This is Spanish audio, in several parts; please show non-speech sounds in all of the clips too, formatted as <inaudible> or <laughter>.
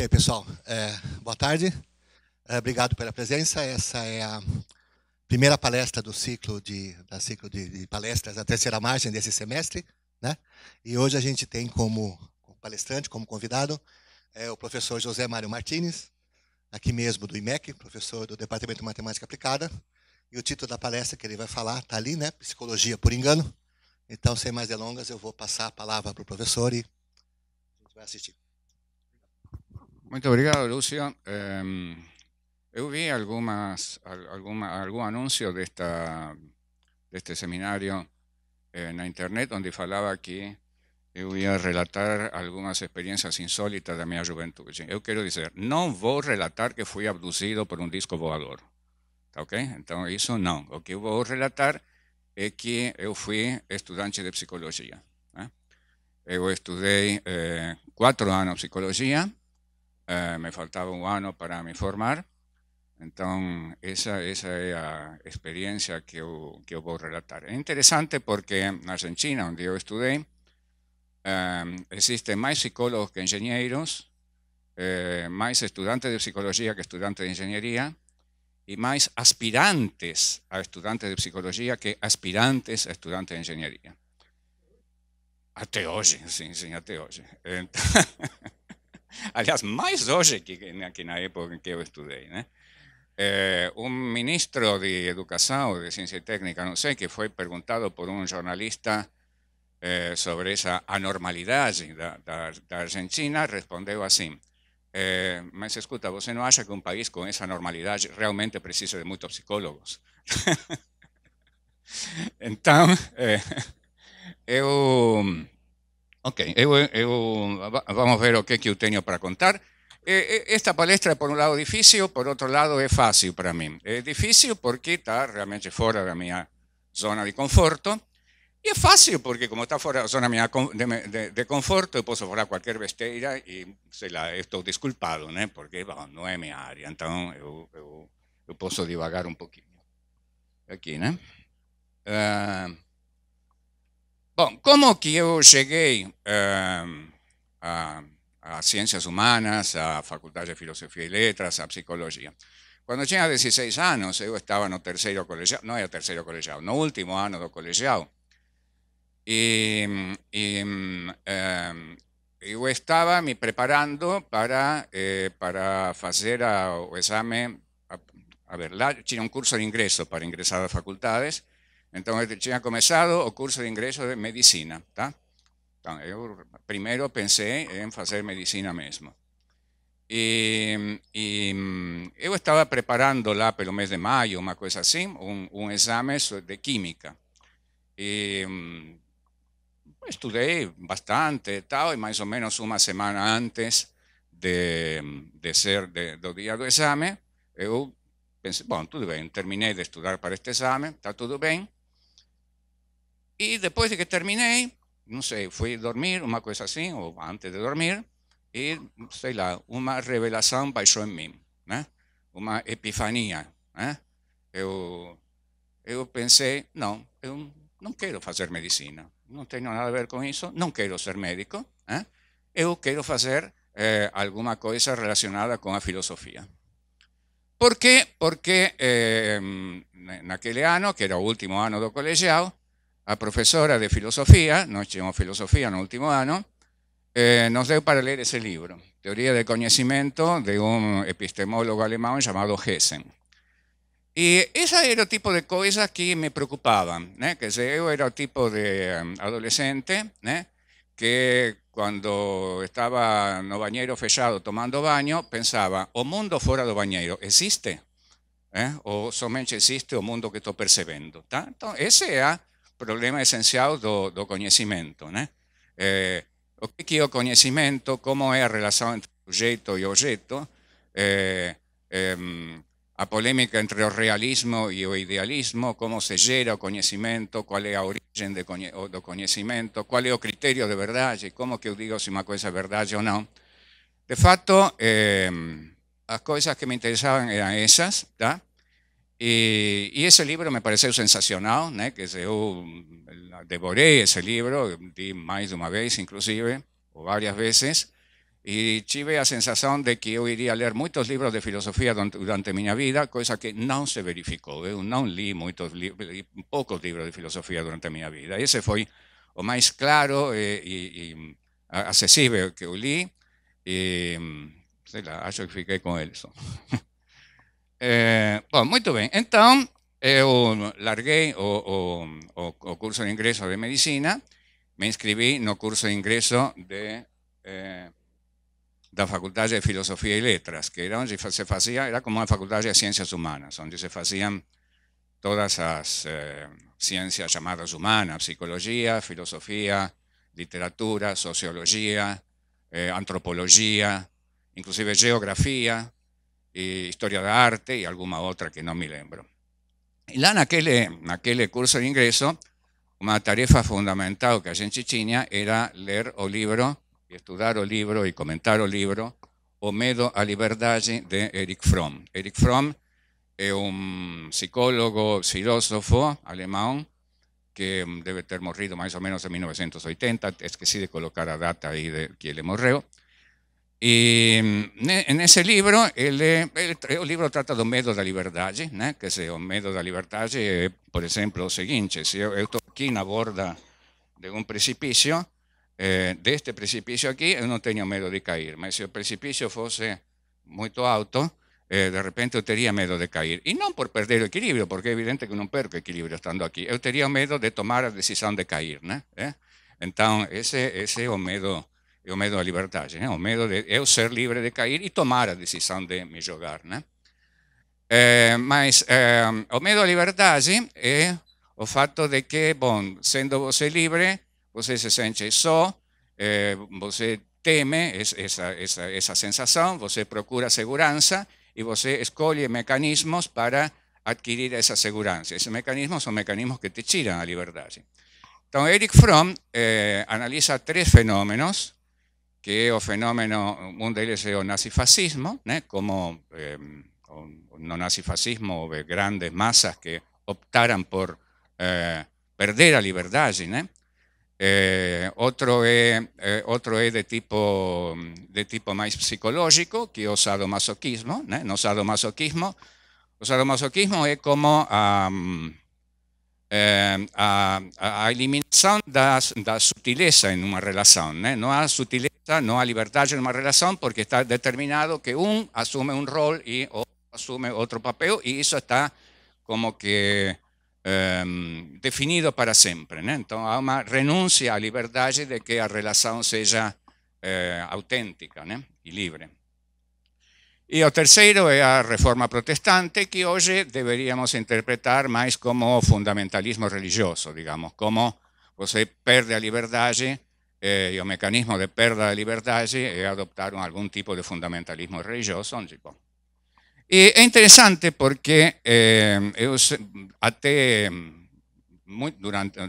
Ok, pessoal. É, boa tarde. É, obrigado pela presença. Essa é a primeira palestra do ciclo de da ciclo de, de palestras da terceira margem desse semestre, né? E hoje a gente tem como palestrante, como convidado, é o professor José Mário Martins, aqui mesmo do IMEC, professor do Departamento de Matemática Aplicada. E o título da palestra que ele vai falar está ali, né? Psicologia por engano. Então, sem mais delongas, eu vou passar a palavra para o professor e a gente vai assistir. Muchas gracias, Lucio. eu vi anuncio de esta este seminario seminario eh, en la internet, donde hablaba que iba a relatar algunas experiencias insólitas mi mi Yo Quiero decir, no voy a relatar que fui abducido por un disco voador. Tá ok? entonces isso que voy a relatar es que eu fui estudiante de psicología. Né? Eu estudei eh, eh psicología eh, me faltaba un año para me formar. Entonces, esa, es la experiencia que yo, voy a relatar. Es interesante porque en China, donde yo estudié, em, existen más psicólogos que ingenieros, eh, más estudiantes de psicología que estudiantes de ingeniería, y más aspirantes a estudiantes de psicología que aspirantes a estudiantes de ingeniería. Hasta ah, hoy, sí, sí, hoy. <laughs> aliás, mais hoje que, que na época em que eu estudei, né? É, ¿eh? eh, um ministro de Educação ou de Ciência Técnica, não sei, que foi perguntado por um jornalista é, sobre essa anormalidade da, da, da Argentina, respondeu assim, é, mas escuta, você não acha que um país com essa normalidade realmente precisa de muitos psicólogos? <laughs> então, <laughs> eu Ok, vamos a ver lo que, tengo para contar. Eh, eh, esta palestra es por un lado difícil, por otro lado es fácil para mí. Es difícil porque está realmente fuera de mi zona de conforto, Y es fácil porque como está de mi zona de, de conforto, puedo hablar cualquier besteira y se la estoy disculpado porque no es mi área, entonces yo divagar un poquito. Aquí, ¿no? Eh, bueno, como que llegué em, a, Ciencias Humanas, a facultades de Filosofía y Letras, a Psicología? Cuando tenía 16 yo estaba en no tercero colegial, no era terceiro colegial, no último año de colegiado, em, y yo estaba me preparando para, eh, para examen, a, o A, ver, lá tinha un curso de ingreso para ingresar a facultades, entonces, ha comenzado el curso de ingreso de medicina, tá? Entonces, yo primero pensé en hacer medicina mismo. Y mm, yo estaba preparando la, pelo mes de mayo, una cosa así, un examen de química. Y mm, estudié bastante y tal, y más o menos una semana antes de, mm, ser de, día del examen, yo pensé, bueno, todo bien, terminé de estudiar para este examen, está todo bien. e depois de que terminei não sei fui dormir, uma coisa assim ou antes de dormir, e sei lá, uma revelação baixou em mim ¿eh? uma epifania eu ¿eh? Yo, eu não quero fazer medicina, não tenho nada a ver com isso não quero ser médico, eu ¿eh? quero fazer eh, alguma coisa relacionada com a filosofia ¿Por quê? Porque naquele ano, que era o último ano do colegial, a profesora de filosofía, no hicimos filosofía en el último año, eh, nos dio para leer ese libro, Teoría del Conocimiento, de un epistemólogo alemán llamado Hessen. Y ese era el tipo de cosas que me preocupaban, ¿eh? que yo era el tipo de eh, adolescente que cuando estaba en el bañero fechado tomando baño, pensaba, o mundo fuera del bañero, existe? O solamente existe o mundo que estoy percibiendo? Tanto, ese era problema esencial del conocimiento, ¿Qué né? es eh, o conocimiento? es la relación Como entre sujeto y e objeto? La eh, polémica em, a polémica entre el realismo y e el idealismo, ¿Cómo se llega o conocimiento? ¿Cuál es la origen de, conocimiento? ¿Cuál es el criterio verdad de ¿Y cómo que yo digo si una cosa es verdad o no? De fato, las eh, cosas que me interesaban eran esas, eh, y, ese libro me pareció sensacional, que yo uh, devoré ese libro li más de una vez, inclusive, o varias veces, y tuve la sensación de que yo iría a leer muchos libros de filosofía durante mi vida, cosa que no se verificó yo ¿eh? no li muchos libros pocos libros de filosofía durante mi vida. Ese fue o más claro eh, y accesible que yo li, y, sei sé, acho que fiquei con él. <laughs> Eh, muy bien. Entonces, eh, largué el o, curso de ingreso de medicina, me inscribí en no curso de ingreso de, eh, la Facultad de Filosofía y Letras, que era se hacía, era como la Facultad de Ciencias Humanas, donde se hacían todas las eh, ciencias llamadas humanas, psicología, filosofía, literatura, sociología, antropología, inclusive geografía. Eh, historia de arte y alguna otra que no me lembro. Y eh, en aquel curso de ingreso, una tarea fundamental que hacía en Chichinha era leer o libro, estudiar o libro y comentar o libro O a a libertad de Eric Fromm. Eric Fromm es un psicólogo, filósofo alemán que debe haber morrido más o menos en 1980, sí de colocar la data ahí de que le morreó. Y mm, e, en ese libro, el el libro trata del medo la libertad, ¿no? ¿Eh? que ese miedo medo la libertad, por ejemplo, siguiente, si yo estoy aquí en la borda de un precipicio, eh, de este precipicio aquí, yo no tengo medo de caer, pero si el precipicio fuese muy alto, eh, de repente yo tendría medo de caer, y no por perder el equilibrio, porque es evidente que no pierdo perco equilibrio estando aquí, yo tendría medo de tomar la decisión de caer. ¿no? Eh? ese ese miedo... medo... é o medo da liberdade, ¿eh? né? o medo de eu ser livre de cair e tomar a decisão de me jogar. Né? É, eh, mas é, o medo da liberdade é o fato de que, bom, sendo você livre, você se sente só, é, você teme essa, essa, essa sensação, você procura segurança e você escolhe mecanismos para adquirir essa segurança. Esses mecanismos são mecanismos que te tiram a liberdade. Então, Eric Fromm eh, analisa três fenômenos que uno un mundial es el nazifascismo, ¿eh? como em, ¿no? el nazifascismo de grandes masas que optaran por eh, perder la libertad. né? Eh, e, eh de tipo de tipo más psicológico que es o sadomasoquismo, né? No sadomasoquismo, o sadomasoquismo como eh, a, a, eliminación da, sutileza en una relación, ¿eh? no hay sutileza, no hay libertad en una relación porque está determinado que un asume un rol y otro asume otro papel, y eso está como que em, definido para siempre entonces hay una renuncia a la libertad de que la relación sea eh, auténtica y libre y el tercero es la reforma protestante que hoy deberíamos interpretar más como fundamentalismo religioso, digamos, como se pierde la libertad eh, y el mecanismo de perda de libertad es adoptar algún tipo de fundamentalismo religioso. Y es interesante porque eh, durante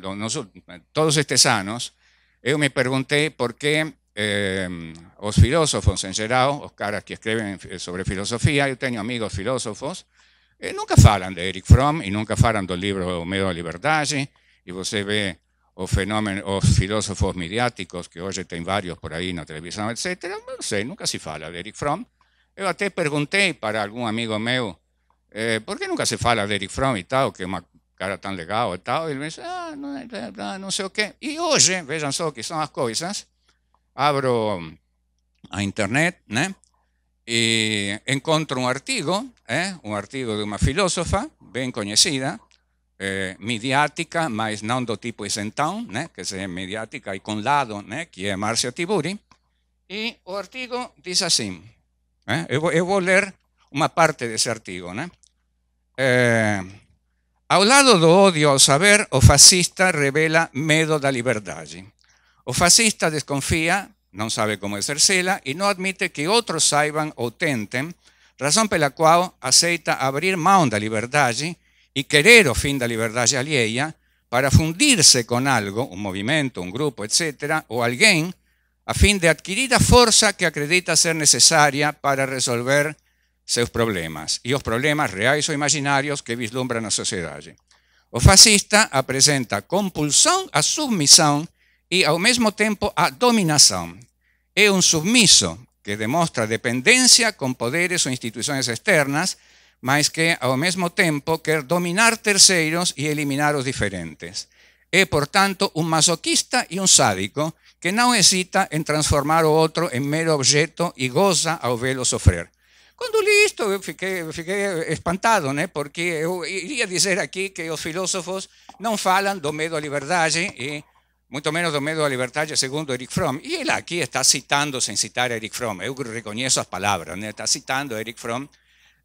todos estos años, yo me pregunté por qué eh, os filósofos en geral, os caras que escreven sobre filosofía, eu teño amigos filósofos, e eh, nunca falan de Eric Fromm e nunca falan do libro O Medo á Liberdade, e você ve o fenómeno, os filósofos mediáticos que hoxe ten varios por aí na televisión, etc. Non sei, nunca se fala de Eric Fromm. Eu até perguntei para algún amigo meu eh, por que nunca se fala de Eric Fromm e tal, que é uma cara tan legal e tal, e ele me dice, ah, non, non sei o que. E hoxe, vexan só que son as coisas, abro um, a internet ¿eh? y encuentro un artigo, ¿eh? un artigo de una filósofa bien conocida, eh, mediática, mas no do tipo Isentão, que es mediática y con lado, que es Márcia Tiburi, Y el artigo dice así, eh? eu, vou, parte de artigo, artículo. Eh, lado del odio al saber, o fascista revela medo la libertad. O fascista desconfía, no sabe cómo ejercerla, y no admite que otros saiban o tenten, razón pela cual aceita abrir mão la libertad y querer o fin de la libertad alheia para fundirse con algo, un movimiento, un grupo, etcétera, o alguien, a fin de adquirir la fuerza que acredita ser necesaria para resolver sus problemas y los problemas reales o imaginarios que vislumbran la sociedad. O fascista apresenta compulsión a submisión e ao mesmo tempo a dominação. É um submisso que demonstra dependência com poderes ou instituições externas, mas que ao mesmo tempo quer dominar terceiros e eliminar os diferentes. É, portanto, um masoquista e um sádico que não hesita em transformar o outro em mero objeto e goza ao vê-lo sofrer. Quando li isto, eu fiquei, fiquei, espantado, né? porque eu iria dizer aqui que os filósofos não falam do medo à liberdade e mucho menos do medo la libertad, segundo Eric Fromm. Y e él aquí está citando, sin citar a Eric Fromm, yo reconozco las palabras, está citando a Eric Fromm.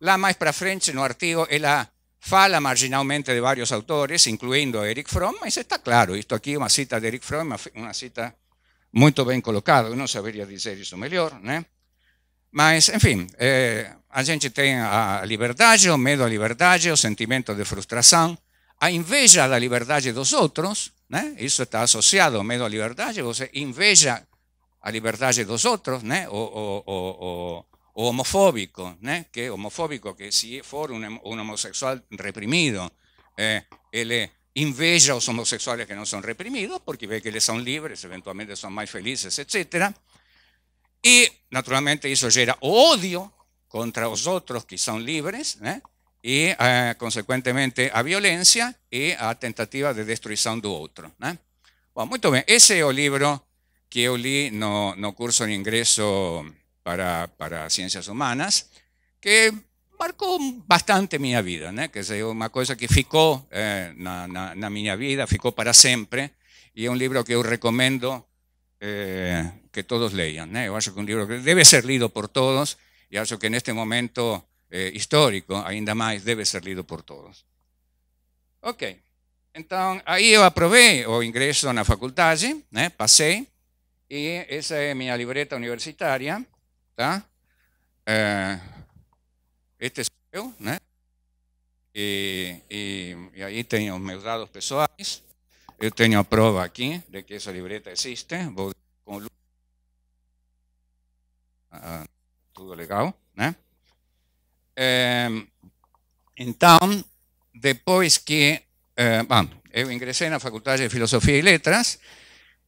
la más para frente, no artigo, la fala marginalmente de varios autores, incluyendo a Eric Fromm, mas está claro, esto aquí una una cita de Eric Fromm, una cita muy bien colocada, no sabría decir eso mejor. melhor, más en fin eh, a gente tem a libertad, o medo la libertad o sentimento de frustración a inveja libertad de dos otros ¿eh? Eso está asociado ao medo libertad liberdade, você inveja a liberdade dos outros, né? ¿eh? O, o, homofóbico, ¿eh? Que homofóbico, que si for um, homosexual reprimido, él ele a os homosexuales que no son reprimidos, porque ve que eles son libres, eventualmente son más felices, etc. Y, naturalmente, eso gera odio contra los otros que son libres, y, ah, consecuentemente, a violencia y a tentativa de destrucción del otro, Né? Bueno, muy bien. Ese es el que yo li no, no curso de ingreso para, para Humanas, que marcó bastante mi vida, que Que una cosa que ficou en eh, mi vida, ficó para siempre. Y es un libro que yo recomiendo eh, que todos lean yo Yo que es un que debe ser lido por todos, y creo que en este momento eh, histórico, ainda mais, deve ser lido por todos. Ok. Então, aí eu aprovei o ingresso na faculdade, né? passei, e essa é minha livreta universitária, tá? É, este sou eu, né? E, e, e, aí tenho meus dados pessoais, eu tenho a prova aqui de que essa livreta existe, vou com ah, tudo legal, né? eh, town, después que, eh, bueno, eh, ingresé en la Facultad de Filosofía y Letras,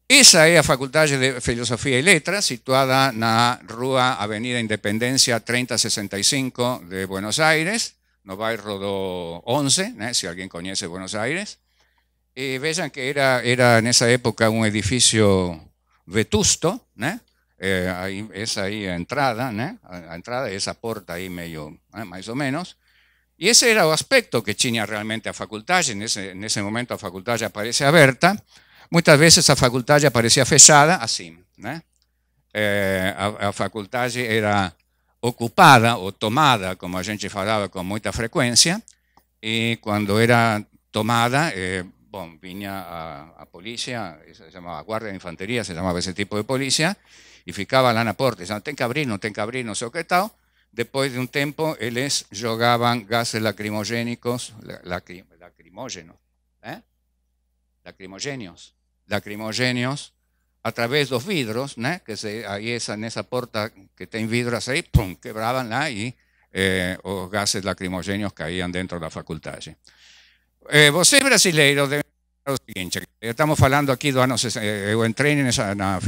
esa es la Facultad de Filosofía y Letras, situada en la Rua Avenida Independencia 3065 de Buenos Aires, no rodó, 11, eh, si alguien conoce Buenos Aires. Y eh, vean que era, era esa época un edificio vetusto, ¿no? eh, ahí, es ahí entrada, esa puerta ahí, medio, más o menos. Y ese era el aspecto que tenía realmente a facultad. En ese momento a ya aparece abierta, muchas veces a ya aparecia fechada, así né? Eh, a, facultad era ocupada o tomada, como a gente falaba con mucha frecuencia y cuando era tomada, eh, Viña a, policía, se llamaba guardia de infantería, se llamaba ese tipo de policía, y y la puerta, decían, ten tengo que no ten tengo que o sé qué tal. Después de un tiempo, ellos jogaban gases lacrimogénicos, lacrimógenos lacrimógenos, ¿eh? lacrimogéneos, lacrimogéneos, a través de los vidros, que se, ahí esa, en esa puerta que tiene vidros ahí, ¡pum!, quebraban la y eh, los gases lacrimogéneos caían dentro de la facultad. ¿sí? eh, vos brasileiro, de... estamos falando aqui do eh, ano, eu entrei en na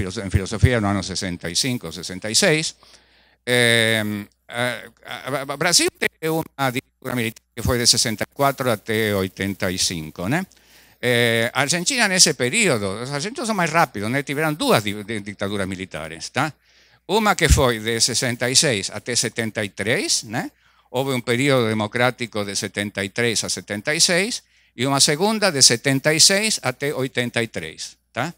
no 65, 66, Brasil teve una dictadura militar que fue de 64 até 85, Argentina en Argentina nesse período, os argentinos son más rápidos, né? tiveram duas militares, Una que fue de 66 até 73, Hubo un periodo período democrático de 73 a 76, y una segunda de 76 hasta 83, tá?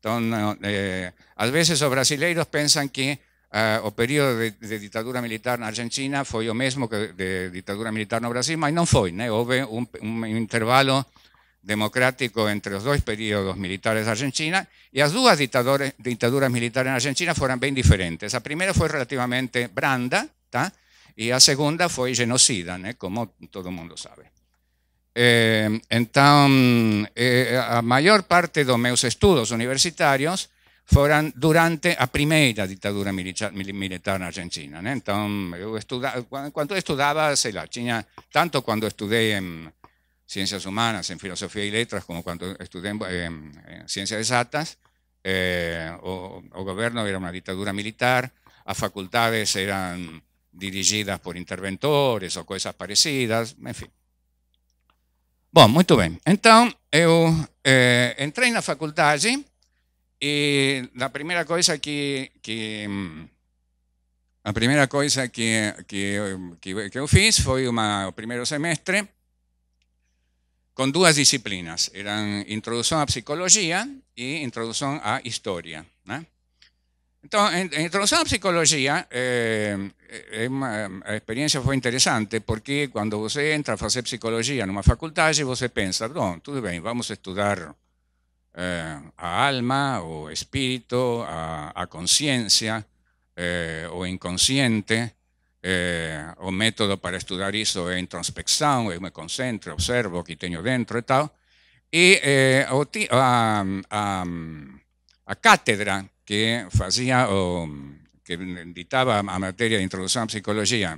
veces eh, a veces los brasileiros piensan que eh, el o período de, dictadura militar en Argentina fue lo mismo que de dictadura militar en Brasil, pero no fue. ¿No? un intervalo democrático entre los dos periodos militares de Argentina y las dos dictaduras militares en Argentina fueron bien diferentes. La primera fue relativamente branda, y Y la segunda fue genocida, Como todo el mundo sabe. Eh, Entonces, eh, la mayor parte de mis estudios universitarios fueron durante la primera dictadura militar, en Argentina. Entonces, Entonces, yo estudiaba tanto cuando estudié en Ciencias Humanas, en Filosofía y Letras, como cuando estudié en, Ciencias Exactas, eh, o, gobierno era una dictadura militar, las facultades eran dirigidas por interventores o cosas parecidas, en fin. Bom, muito bem. Então, eu é, entrei na faculdade e a primeira coisa que, que a primeira coisa que, que, que, que eu fiz foi uma, o primeiro semestre com duas disciplinas. Eram introdução à psicologia e introdução à história. Entonces, a en psicología, eh, a experiencia interesante porque cuando usted entra a hacer psicología en una facultad y pensa, bueno, tudo bien, vamos a estudiar eh, a alma, o espíritu, a, conciencia, eh, o inconsciente, eh, o método para estudiar eso es introspección, me concentro, observo qué que dentro y tal, y a, a cátedra que hacía o que a materia de introducción a psicología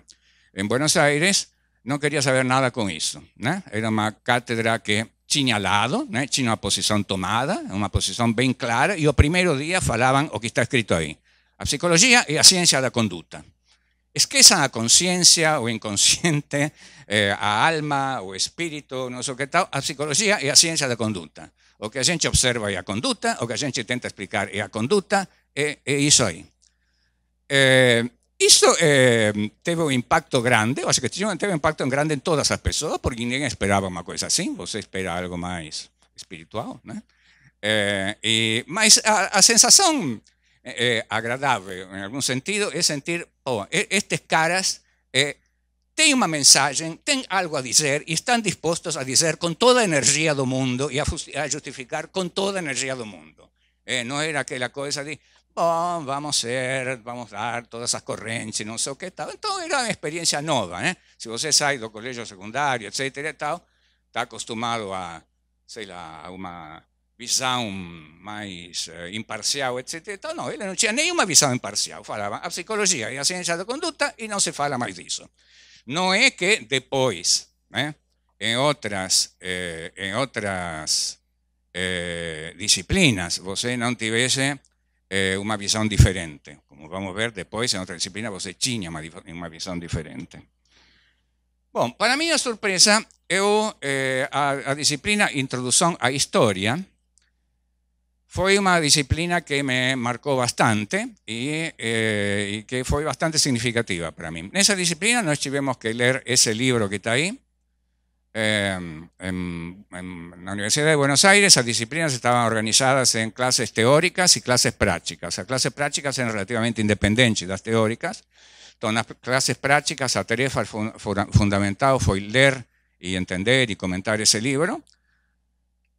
en Buenos Aires, no quería saber nada con eso. Era una cátedra que al lado, né? una posición tomada, una posición bien clara, y o primer día hablaban o que está escrito ahí a psicología y a ciencia conducta es que esa a conciencia o inconsciente, eh, a alma, o espíritu, no sé qué tal, a psicología y a de la conducta. O que a gente observa y a conduta, o que a gente tenta explicar e a e conduta, é, é isso aí. É, eh, isso eh, teve um impacto grande, acho que teve um impacto grande en todas as personas, porque ninguém esperava uma coisa assim, você espera algo más espiritual, né? É, e, eh, mas a, a sensação agradável, em sentido, es sentir, oh, e, estas caras tienen una mensaje, tienen algo a decir y están dispuestos a decir con toda energía del do mundo y a, justificar con toda energía del do mundo. Eh, no era que cosa de, di, vamos a ser, vamos a dar todas esas correntes, y no sé qué tal. Entonces era una experiencia nova, ¿eh? Si vos você sai do secundario, secundario, etc está acostumbrado a, una visión más eh, imparcial, etc. No, él no tenía ninguna visión imparcial. Falaba a psicología y a ciencia de conducta y no se fala de eso. No es que después, ¿eh? en otras, eh, en otras eh, disciplinas, vos no tivese una visión diferente. Como vamos a ver después, en otra disciplina, vos tinha una, visión diferente. Bueno, para mí, sorpresa, la a disciplina Introducción a Historia, fue una disciplina que me marcó bastante eh, y, que fue bastante significativa para mí. En esa disciplina no tuvimos que leer ese libro que está ahí. Em, en, la Universidad de Buenos Aires las disciplinas estaban organizadas en clases teóricas y clases prácticas. Las clases prácticas eran relativamente independientes de las teóricas. Entonces, las clases prácticas, la tarea fundamental fue leer y entender y comentar ese libro.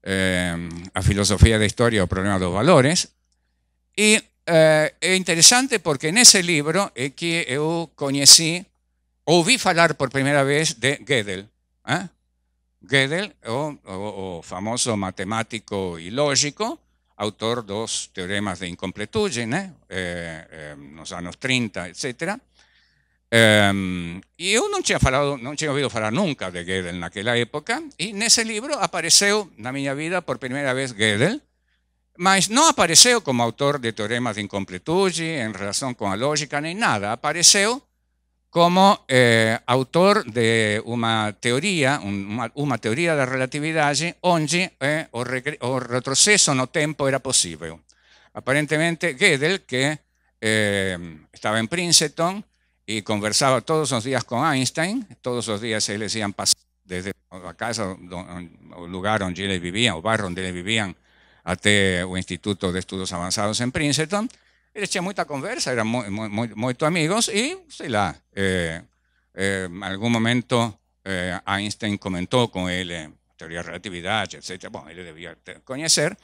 Em, a filosofía de historia o problema de los valores. Y eh, es interesante porque en ese libro es eh, que conocí, o vi hablar por primera vez de Gödel. ¿eh? Gödel, o, famoso matemático y lógico, autor dos teoremas de incompletud, en eh, eh, nos años 30, etc. Em, y yo no había tinha falado, no tinha nunca de Gödel aquella época y en ese libro apareció na mi vida por primera vez Gödel, mas no apareció como autor de Teoremas de incompletud, en relación con la lógica ni nada, Apareció como eh, autor de una teoría, una teoría de relatividad donde eh, o, retroceso no tempo era posible. Aparentemente Gödel, que eh, estaba en Princeton, y conversaba todos los días con Einstein, todos los días se le hacían desde la casa o lugar donde él vivía, o barrio donde él vivían, hasta el Instituto de Estudios Avanzados en Princeton. Él hacían mucha conversa, eran muy, muy, muy amigos y, se la, eh, eh, en algún momento eh, Einstein comentó con él teoría de relatividad, etc. Bueno, él debía conocer.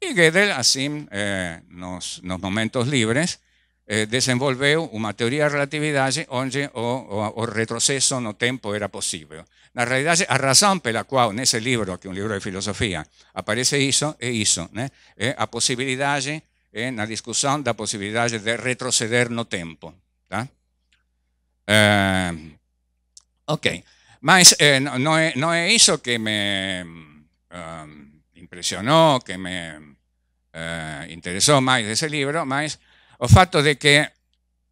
Y Gödel, así, en los momentos libres, Eh, desenvolveu uma teoria da relatividade onde o, o, o, retrocesso no tempo era possível. Na realidade, a razão pela qual nesse livro, que é um livro de filosofia, aparece isso, é isso, né? é a possibilidade, é, na discussão da possibilidade de retroceder no tempo. Tá? É, ok, mas eh, é, não, é, não é isso que me um, ah, impressionou, que me interessou mais desse livro, mas... o fatto de que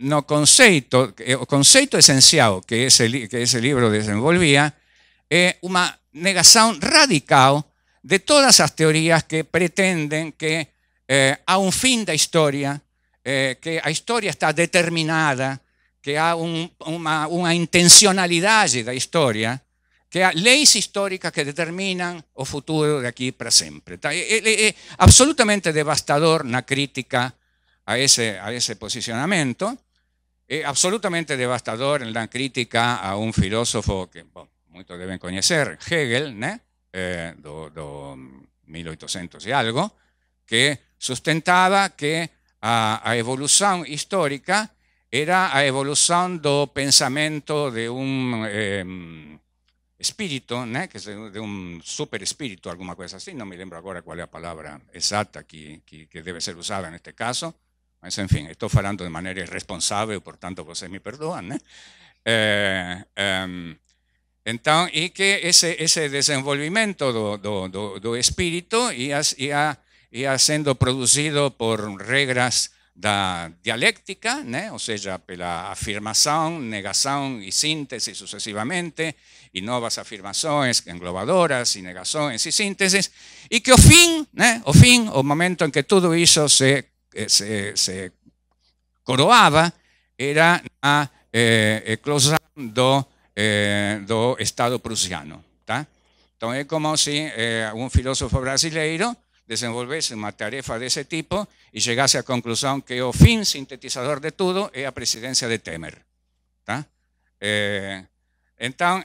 no conceito, o esencial ese, que ese libro desenvolvía es eh, una negación radical de todas las teorías que pretenden que hay eh, un fin la historia, eh, que la historia está determinada, que hay una intencionalidad de la historia, que hay leyes históricas que determinan el futuro de aquí para siempre. Es absolutamente devastador la crítica a ese, a ese posicionamiento, eh, absolutamente devastador en la crítica a un filósofo que muchos deben conocer, Hegel, ¿no? 1800 eh, y algo, que sustentaba que a, evolución histórica era a evolución do pensamiento de un em, espíritu, que de un super espíritu, alguna cosa así, no me lembro ahora cuál es la palabra exacta que, que, que ser usada en este caso, en fin, estoy hablando de manera irresponsable, por tanto, vos me perdonan. y y que ese ese desenvolvimiento do, do, do, do por ia, por reglas da dialéctica, o sea, la pela negación y y síntesis sucesivamente, y nuevas afirmaciones englobadoras y negaciones y síntesis, y que o fin, né? o o momento en que todo eso se eh, se, se era la eh, eh, eh, do, Estado prusiano. Tá? es como si algún filósofo brasileiro una tarea de ese tipo y llegase a la conclusión que el fin sintetizador de todo es la presidencia de Temer. entonces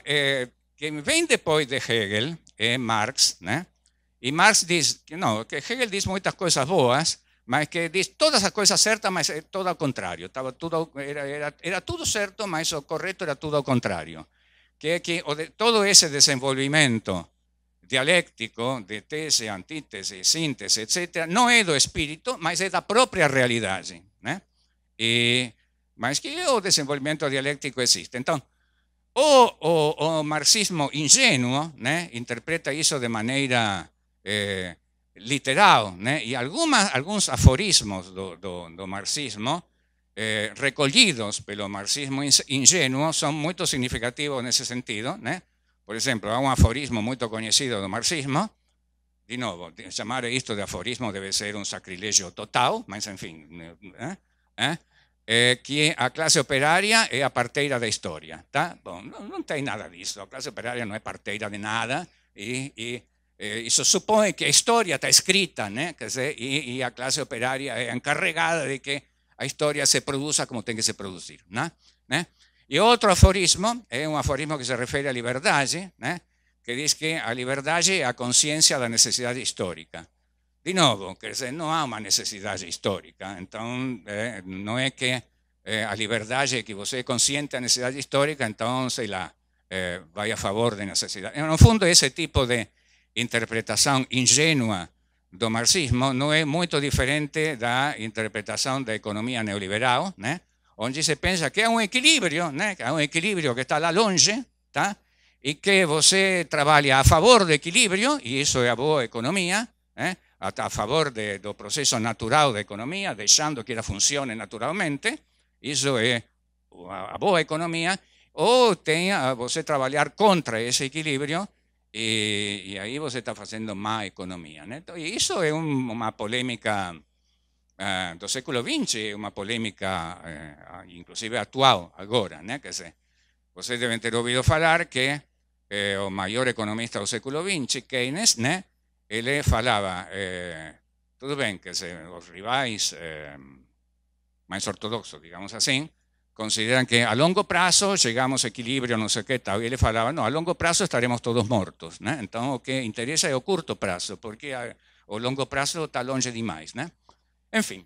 Eh, viene después de Hegel es Marx, y Marx que no, que Hegel dice muchas cosas boas, mas que diz todas as coisas certas, mas é eh, tudo ao contrário. Estava tudo, era, era, era tudo certo, mas o correto era tudo ao contrário. Que é que todo esse desenvolvimento dialéctico de tese, antítese, síntese, etc., não é do espírito, mas é da própria realidade. Né? E, ¿Eh? mas que o desenvolvimento dialéctico existe. Então, o, o, o marxismo ingênuo né, ¿eh? interpreta isso de maneira. Eh, literal, né? ¿eh? y algunos aforismos do, marxismo, eh, recogidos pelo marxismo ingenuo, son muy significativos en ese sentido. ¿eh? Por ejemplo, hay un aforismo muy conocido del marxismo, de nuevo, llamar esto de aforismo debe ser un sacrilegio total, mas en fin que a clase operaria es la parteira de la historia. No hay no hay nada la clase operaria no es parteira de nada y eso eh, supone que la historia está escrita, ¿no? que y, y, a clase operaria es eh, encargada de que la historia se produzca como tiene que se producir. ¿no? ¿Eh? Y otro aforismo, es un aforismo que se refiere a libertad, ¿no? que dice que a libertad y a conciencia de la necesidad histórica. De nuevo, que se, no hay una necesidad histórica, entonces no es que eh, a libertad que usted es consciente de la necesidad histórica, entonces la vaya a favor de necesidad. En el fondo, ese tipo de interpretação ingênua do marxismo não é muito diferente da interpretação da economia neoliberal, né? ¿eh? onde se pensa que há um equilíbrio, né? ¿eh? há um equilíbrio que está lá longe, tá? e que você trabalha a favor do equilíbrio, e isso é a boa economia, né? a, favor de, ¿eh? do processo natural da economia, deixando que ela funcione naturalmente, isso é a boa economia, ou tenha você trabalhar contra esse equilíbrio, Eh, y ahí vos estás está haciendo más economía. Né? eso es una um, uma século XX, una polémica ah, eh, ah, inclusive, actual, ahora. Né? deben dizer, oído hablar que el eh, o economista del século XX, Keynes, né? ele falava, eh, tudo que os rivais más ortodoxos, digamos así, consideran que a longo prazo llegamos a equilibrio, no sé qué tal. Y le falaba, no, a longo prazo estaremos todos mortos. Né? Então, o que interessa é o curto prazo, porque o longo prazo está longe demais. Né? Enfim,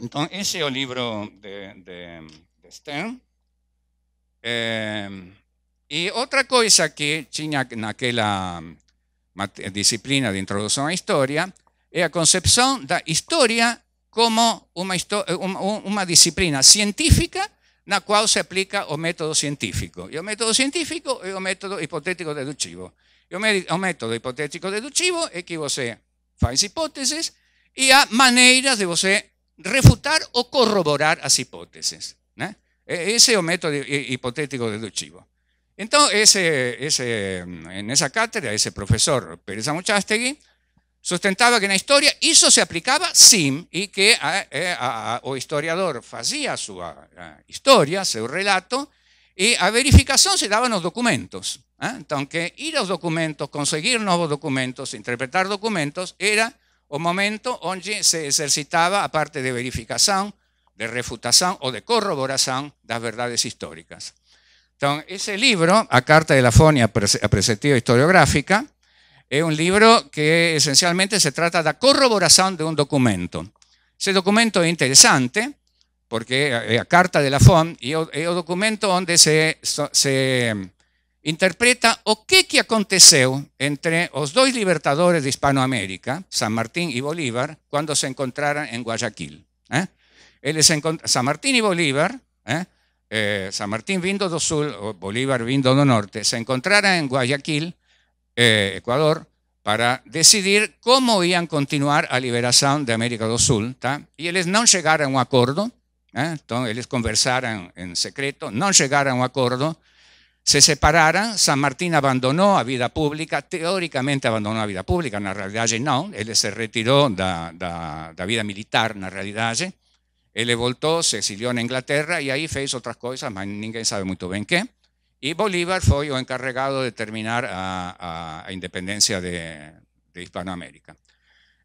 então esse é o livro de, de, de Stern. e outra coisa que tinha naquela disciplina de introdução à história é a concepção da história como uma, uma disciplina científica na cual se aplica o método científico. Y o método científico es o método hipotético deductivo E o método hipotético deductivo es que usted faz hipótesis y a maneras de refutar o corroborar las hipótesis. E-, ese es el método hipotético deductivo Entonces, ese, ese, en esa cátedra, ese profesor Pérez Amuchastegui, Sustentaba que en la historia eso se aplicaba, sim y que el eh, eh, o historiador hacía su historia, su relato, y a verificación se daban los documentos. ¿eh? Entonces, ir que ir los documentos, conseguir nuevos documentos, interpretar documentos, era o momento donde se ejercitaba aparte de verificación, de refutación o de corroboración de las verdades históricas. Entonces, ese libro, A Carta de la a Perspectiva Historiográfica, es un libro que esencialmente se trata la corroboración de un documento. Ese documento es interesante porque es eh, la carta la FON y es un documento donde se, se interpreta o que que aconteceu entre los dos libertadores de Hispanoamérica, San Martín y Bolívar, cuando se encontraron en Guayaquil. ¿eh? San Martín y Bolívar, ¿eh? San Martín vindo del sur, Bolívar vindo del norte, se encontraron en Guayaquil eh, Ecuador, para decidir cómo iban a continuar la liberación de América del Sur. Y Y ellos no llegaron a un acuerdo, ¿eh? entonces ellos conversaron en secreto, no llegaron a un acuerdo, se separaron, San Martín abandonó a vida pública, teóricamente abandonó la vida pública, en realidad no, él se retiró de la vida militar, en realidad, él voltó, se exilió en Inglaterra y ahí fez otras cosas, pero nadie sabe muy bien qué. Y Bolívar fue el encargado de terminar a, independencia de, Hispanoamérica.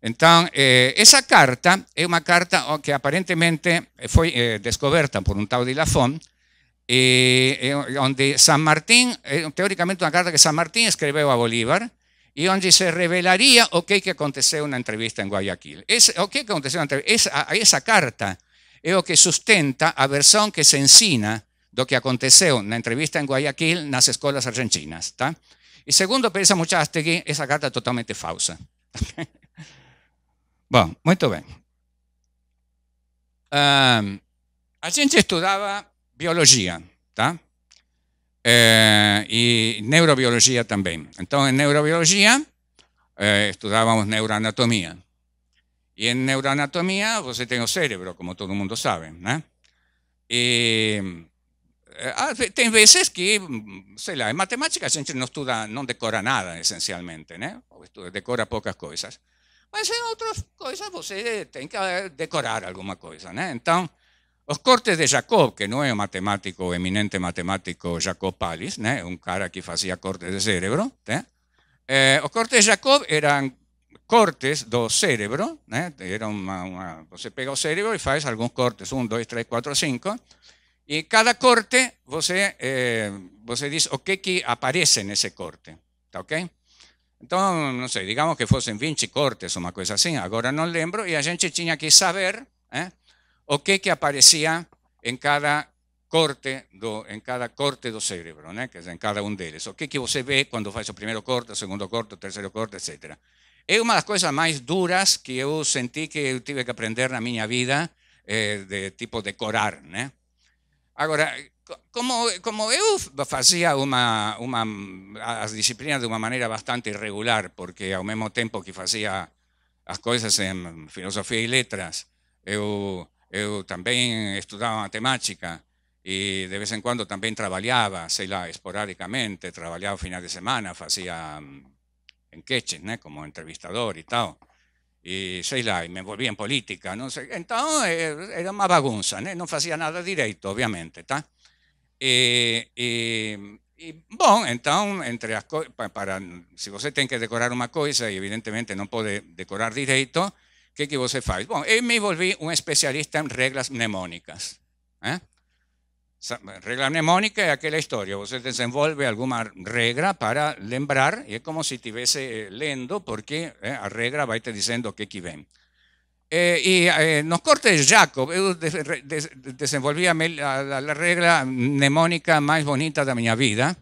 Entonces, eh, esa carta es una carta oh, que aparentemente fue eh, descubierta por un tal de Lafont, eh, donde San Martín, teóricamente una carta que San Martín escribió a Bolívar, y donde se revelaría o que aconteció una entrevista en Guayaquil. Es, o que aconteció una entrevista, esa, esa carta es lo que sustenta a versión que se ensina lo que aconteceu la entrevista en Guayaquil nas escuelas argentinas, Y Y segundo a que que esa carta es totalmente falsa. <laughs> Bueno, muy bien. Um, a gente estudava biología, tá? É, eh, e neurobiología também. Então, em neuroanatomía. é, estudávamos neuroanatomía, E em você como todo el mundo sabe, né? Hay ah, veces que, mm, sei lá, en matemática a gente no no decora nada, esencialmente. né? decora pocas cosas, Mas em otras cosas, você pues, eh, tem que decorar alguna cosa, né? Entonces, los cortes de Jacob, que no es matemático, eminente matemático Jacob Palis, né? un cara que hacía cortes de cerebro. Eh, los cortes de Jacob eran cortes do cerebro. né? Era uma, uma, você pega o cérebro e faz alguns cortes, 1 2 3 4 cinco. E em cada corte, você, é, você diz o que, que aparece nesse corte. Tá ok? Então, não sei, digamos que fossem 20 cortes, uma coisa assim, agora não lembro, e a gente tinha que saber é, o que, que aparecia em cada corte do, em cada corte do cérebro, né? Quer dizer, em cada um deles. O que, que você vê quando faz o primeiro corte, o segundo corte, o terceiro corte, etc. É uma das coisas mais duras que eu senti que eu tive que aprender na minha vida, é, de tipo decorar, né? Ahora, como, como eu las una disciplinas de una manera bastante irregular, porque al mismo tiempo que hacía las cosas en filosofía y letras, yo también también matemática y de vez en cuando también trabajaba, sei esporádicamente, trabajaba a fines de semana, hacía mm, queches, né, como entrevistador y tal y sei y me volví en política, entonces eh, era más bagunza, no hacía nada nada directo obviamente, eh, eh, Y y entonces, y bon, entre las para, si usted tiene que decorar una cosa y evidentemente no puede decorar directo ¿qué que usted hace? bueno me volví un especialista en reglas mnemónicas. Eh? Regla mnemónica es aquella historia, você desenvolve alguna regla para lembrar, y es como si eh, lendo, perché porque eh, a va vai te diciendo qué chi vem. Eh, y eh, nos cortes Jacob, yo la, regla mnemónica más bonita de mi vida,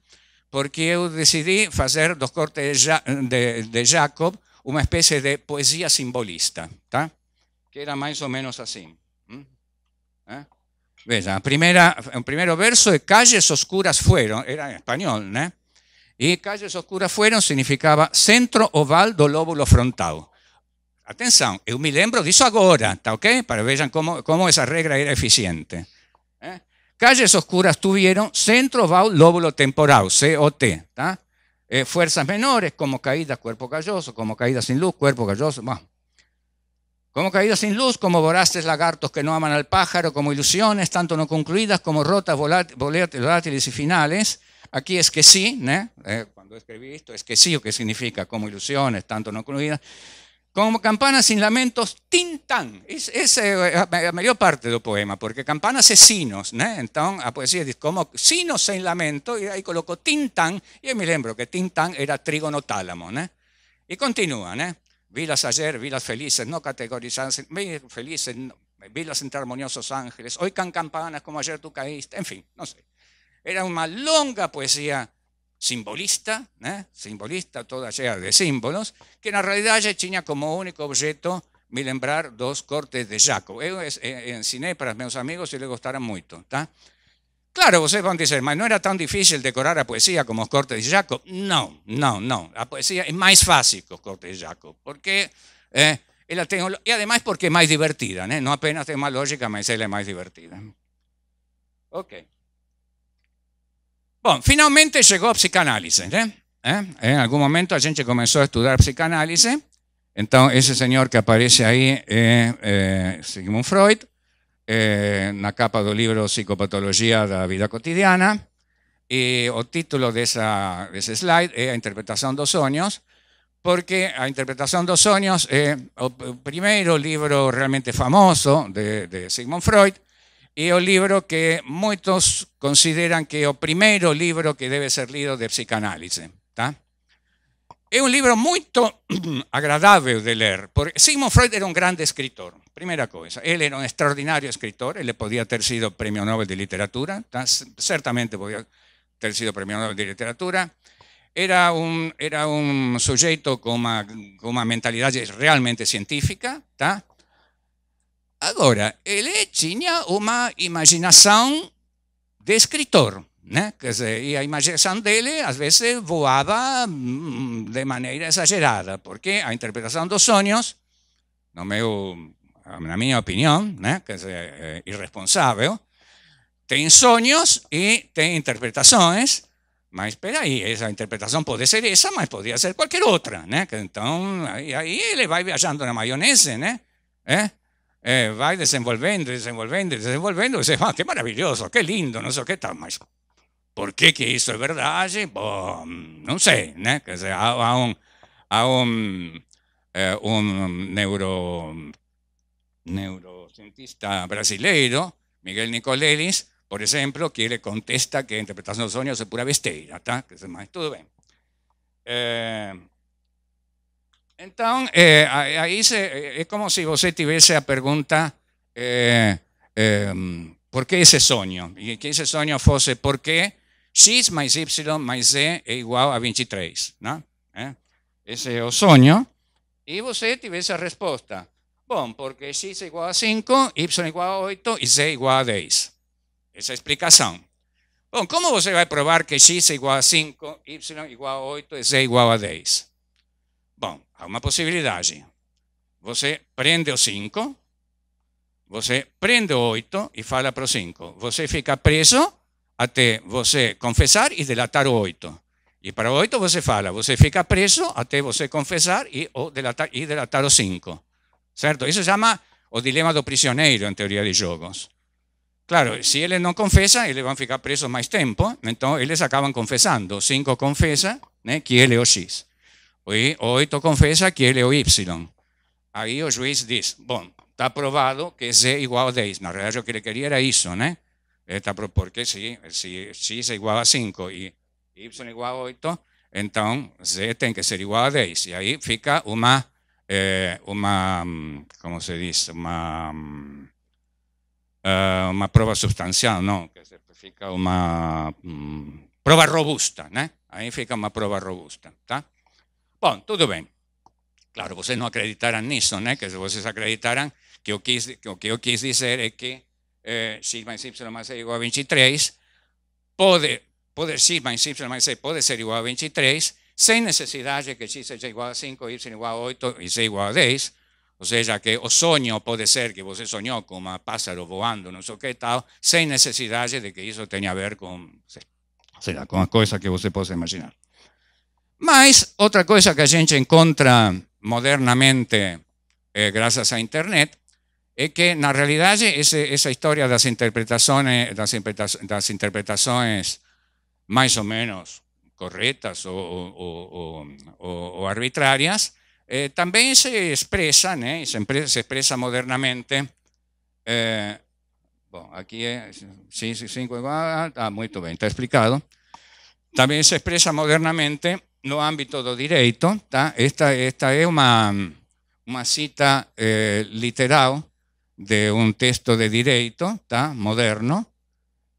porque yo decidí hacer dos cortes de, de Jacob, una especie de poesía simbolista, que era más o menos así. ¿Eh? Vean, primera, el primer verso de calles oscuras fueron, era en español, ¿no? Y calles oscuras fueron significaba centro oval do lóbulo frontal. Atención, yo me lembro eso agora, ¿está ok? Para que vean cómo, cómo esa regla era eficiente. ¿eh? Calles oscuras tuvieron centro oval lóbulo temporal, COT, ¿está? Eh, fuerzas menores como caídas cuerpo calloso, como caídas sin luz, cuerpo calloso, bueno como caídas sin luz, como voraces lagartos que no aman al pájaro, como ilusiones tanto no concluidas como rotas, volátiles y finales. Aquí es que sí, ¿no? Eh, cuando escribí esto, es que sí, o que significa como ilusiones tanto no concluidas. Como campanas sin lamentos, Tintan Es, es eh, mayor parte del poema, porque campanas es sinos, Entonces, a poesía dice, como sinos sin lamento, y ahí colocó Tintan y me lembro que Tintan era tálamo, tálamo. Y continúa, ¿no? las ayer, las felices, no categorizadas, vidas felices, no, entre armoniosos ángeles, hoy can campanas como ayer tú caíste, en fin, no sé. Era una longa poesía simbolista, ¿eh? simbolista toda llena de símbolos, que en realidad ya tenía como único objeto me lembrar dos cortes de Jaco. Yo enseñé para mis amigos y les gustaron mucho. está Claro, ustedes van a decir, no era tan difícil decorar a poesía como cortes de Jacob. No, no, no. La poesía es más fácil que cortes de Jacob. Porque eh, la y además porque es más divertida, ¿no? ¿eh? No apenas es más lógica, pero es más divertida. Ok. Bueno, finalmente llegó a psicanálisis, ¿eh? En algún momento la gente comenzó a estudiar psicanálisis. Entonces, ese señor que aparece ahí, eh, Sigmund Freud, en eh, la capa del libro Psicopatología de la Vida Cotidiana Y el título de ese slide es eh, interpretación dos Sueños, porque a interpretación dos Sueños es eh, el primer libro realmente famoso de, de Sigmund Freud y el libro que muchos consideran que es el primer libro que debe ser leído de psicanálisis. Es un libro muy <clears throat> agradable de leer, porque Sigmund Freud era un gran escritor, primera cosa. Él era un extraordinario escritor, él podía haber sido premio Nobel de literatura, ciertamente podía haber sido premio Nobel de literatura. Era un, era un sujeto con una, mentalidad realmente científica, Ahora, él tenía una imaginación de escritor né? Quer dizer, e a veces voaba mm, de manera exagerada, porque a interpretación de sonhos, no en na minha opinião, né? ¿eh? Quer dizer, é eh, irresponsável, tem sonhos e tem interpretações, mas espera aí, essa interpretação pode ser esa mas podia ser cualquier otra né? Então, aí, aí ele vai viajando na maionese, né? É? Eh, vai ¿eh? desenvolvendo, desenvolvendo, desenvolvendo, dice, ah, qué maravilloso, qué lindo, no sé qué tal, mas por qué que eso es verdad? Bom, não ¿no? né? ¿no? neurocientista brasileiro, Miguel Nicolelis, por ejemplo, que le contesta que a interpretação sueños sueño pura besteira, tá? Que eh, eh, se más, tudo bien. então, como si usted tuviese la pregunta, eh, por qué ese sueño? Y que ese sueño fuese, por qué? x mais y mais z é igual a 23. Né? É? ¿Eh? Esse é o sonho. E você tivesse a resposta. Bom, porque x é igual a 5, y é igual a 8 e z é igual a 10. Essa é a explicação. Bom, como você vai provar que x é igual a 5, y é igual a 8 e z é igual a 10? Bom, há uma possibilidade. Você prende o 5, você prende o 8 e fala para o 5. Você fica preso até você confessar e delatar o oito. E para o oito você fala, você fica preso até você confessar e, ou delatar, e delatar o cinco. Certo? Isso se chama o dilema do prisioneiro em teoria de jogos. Claro, se ele não confessa, eles vão ficar presos mais tempo, então eles acabam confessando. O cinco confessa né, que ele é o X. O oito confessa que ele é o Y. Aí o juiz diz, bom, está provado que Z é igual a 10. Na realidade, o que ele queria era isso, né? Esta, porque si, si x es igual a 5 y y igual a 8, entonces z este tiene que ser igual a 10. Y ahí fica una, eh, una mm, ¿cómo se dice? Una, mm, eh, una prueba sustancial, ¿no? Que significa una mm, prueba robusta, ¿no? Ahí fica una prueba robusta, ¿está? bueno todo bien Claro, ustedes no acreditarán nisso, ¿no? Que si ustedes acreditaran, que o que eu quis dizer es que eh, sigma y y C e igual a 23, puede, puede y e ser igual a 23, necesidad de que x sea igual a 5, y igual a 8 y c igual a 10, O sea que o sonho puede ser que usted soñó con un pássaro voando, no sé qué tal, sem necesidad de que eso tenga a ver con o cosa que usted possa imaginar. Mas otra cosa que a gente encontra modernamente, eh, gracias a à internet, es que en realidad esa historia historia, las interpretaciones, más o las interpretaciones más o menos correctas o arbitrarias, eh, también se expresan eh, se, se modernamente. Eh, bueno, sí, sí sí é igual, ah, muy bien, está explicado. También se expresa modernamente no el ámbito del derecho. Esta, esta es una una cita eh, literal de un texto de derecho moderno,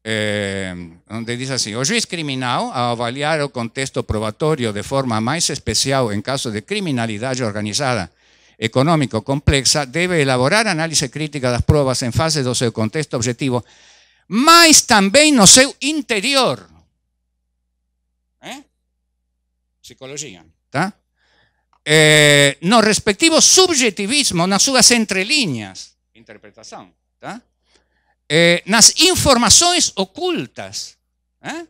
eh, donde dice así hoy o juiz criminal, a avaliar el contexto probatorio de forma más especial en caso de criminalidad organizada económico complexa, debe elaborar análisis crítica las pruebas en fase de su contexto objetivo, más también no su interior. Eh? Psicología, tá? Eh, no respectivo subjetivismo, nas entre líneas interpretación Tá? las eh, nas informações ocultas, psicología ¿eh?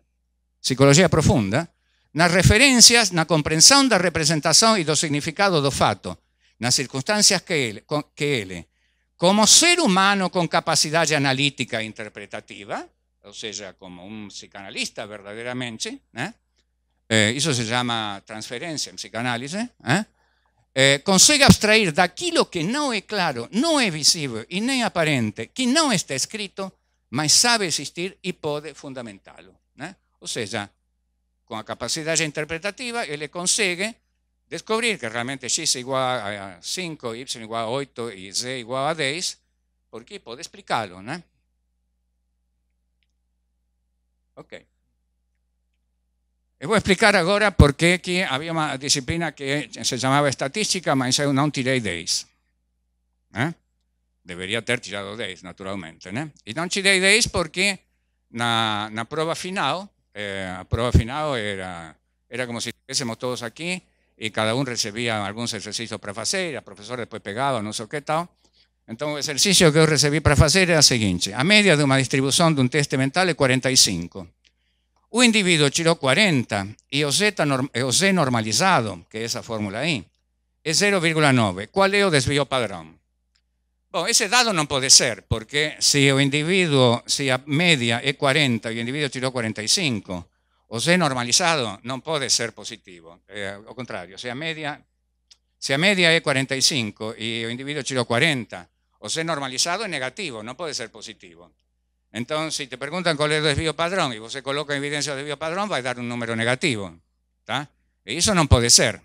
psicologia profunda, nas referências, na compreensão da representación e do significado do fato, las circunstancias que ele, que ele como ser humano con capacidade analítica e interpretativa, o sea como un um psicanalista verdaderamente eso eh, se llama transferencia en em psicanálise, eh? eh, consegue abstrair daquilo que não é claro, não é visível e nem aparente, que não está escrito, mas sabe existir e pode fundamentá-lo. Né? Ou seja, com a capacidade interpretativa, ele consegue descobrir que realmente x é igual a 5, y é igual a 8 e z é igual a 10, porque pode explicá-lo, né? Ok. voy a explicar ahora por qué había una disciplina que se llamaba estatística, mas eu no tirei 10. Debería haber tirado 10, naturalmente. ¿eh? Y no tiré 10 porque na, na prueba final, eh, a final era, era como si estuviésemos todos aquí y cada uno recibía algún ejercicio para hacer, y profesor después pegaba, pegaba, sé sé tal. Entonces, el ejercicio que yo recibí para hacer era el seguinte: a media de una distribución de un test mental es 45. Un individuo tiró 40 y OC, eh, normalizado, que es esa fórmula ahí, es 0,9. ¿Cuál es el desvío padrón? Bueno, ese dado no puede ser, porque si el individuo, si media es 40 y el individuo tiró 45, o z normalizado, no puede ser positivo. al eh, contrario, si a media, si media es 45 y el individuo tiró 40, o sea, normalizado es negativo, no puede ser positivo. Entonces, si te preguntan cuál es el desvío padrón y vos se coloca evidencia de desvío padrón, va a dar un número negativo. Y eso no puede ser.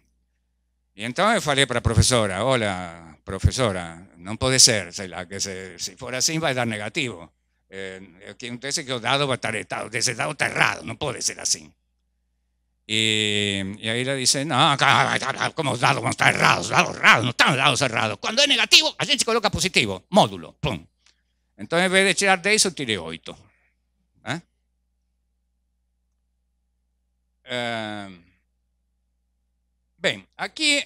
Y entonces falei para profesora, hola, profesora, no puede ser, que si fuera así va a dar negativo. Eh, dice que el dado va a estar ese dado está errado, no puede ser así. Y, ahí le dice, no, como los dados van a estar errados, dados errados, no están dados errados. Cuando es negativo, allí se coloca positivo, módulo, pum. Entonces, en vez de tirar 10, eso 8. ¿Ah? Em, ¿Eh? aquí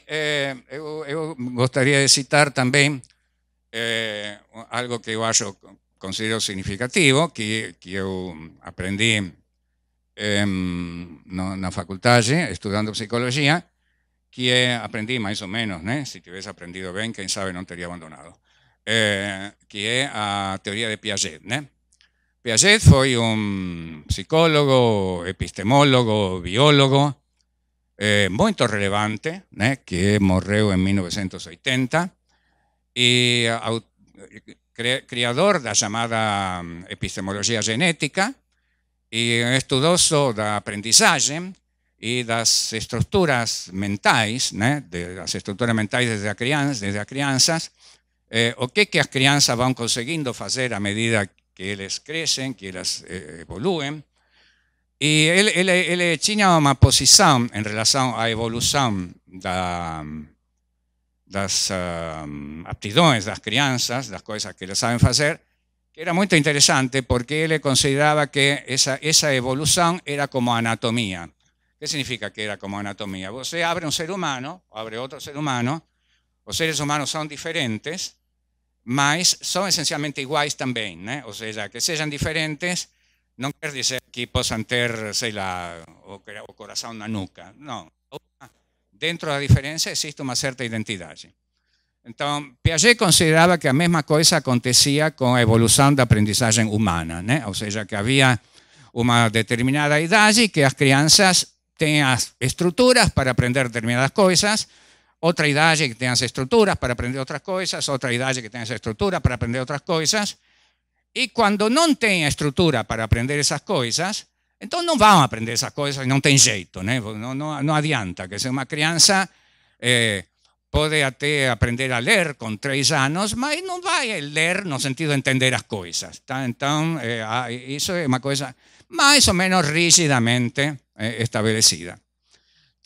yo gustaría citar también eh, algo que yo considero significativo, que, que aprendí en no, facultad, psicología estudiando que aprendí más o menos, si te hubiese aprendido bien, quién sabe no te habría abandonado. Eh, que es a teoría de Piaget. ¿eh? Piaget fue un psicólogo, epistemólogo, biólogo, eh, muy relevante, que murió en 1980, y creador de la llamada mm, epistemología genética, y estudioso da aprendizaje y de las mentais, mentales, de, las estructuras mentales desde la crianza, desde eh, o que, que las crianzas van consiguiendo hacer a medida que ellas crecen, que las eh, él, él él él posición una relación en relación evolución las las da, das las aptidões las crianças, las que ellas saben hacer, que era muy interesante, porque él consideraba que esa evolución era como anatomía. ¿Qué significa que era como anatomía? Usted abre un ser humano, abre otro ser humano, los seres humanos son diferentes, mas son esencialmente iguais también, o sea, que sean diferentes no quiere decir que puedan tener sei lá, o, corazón na nuca, no. Dentro la diferencia existe una cierta identidad. Entonces Piaget consideraba que a mesma cosa acontecia con a de da aprendizaje humana, o sea, que había una determinada edad y que las crianças tenían estructuras para aprender determinadas cosas, otra idea que tengas estructuras para aprender otras cosas, otra idea que tengas estructuras para aprender otras cosas. Y cuando no tenga estructura para aprender esas cosas, entonces no vamos a aprender esas y no tiene jeito, no No adianta, que sea una crianza eh, puede aprender a leer con tres años, pero no va a leer no sentido de entender las cosas. Entonces, eh, ah, eso es una cosa más o menos rígidamente eh, establecida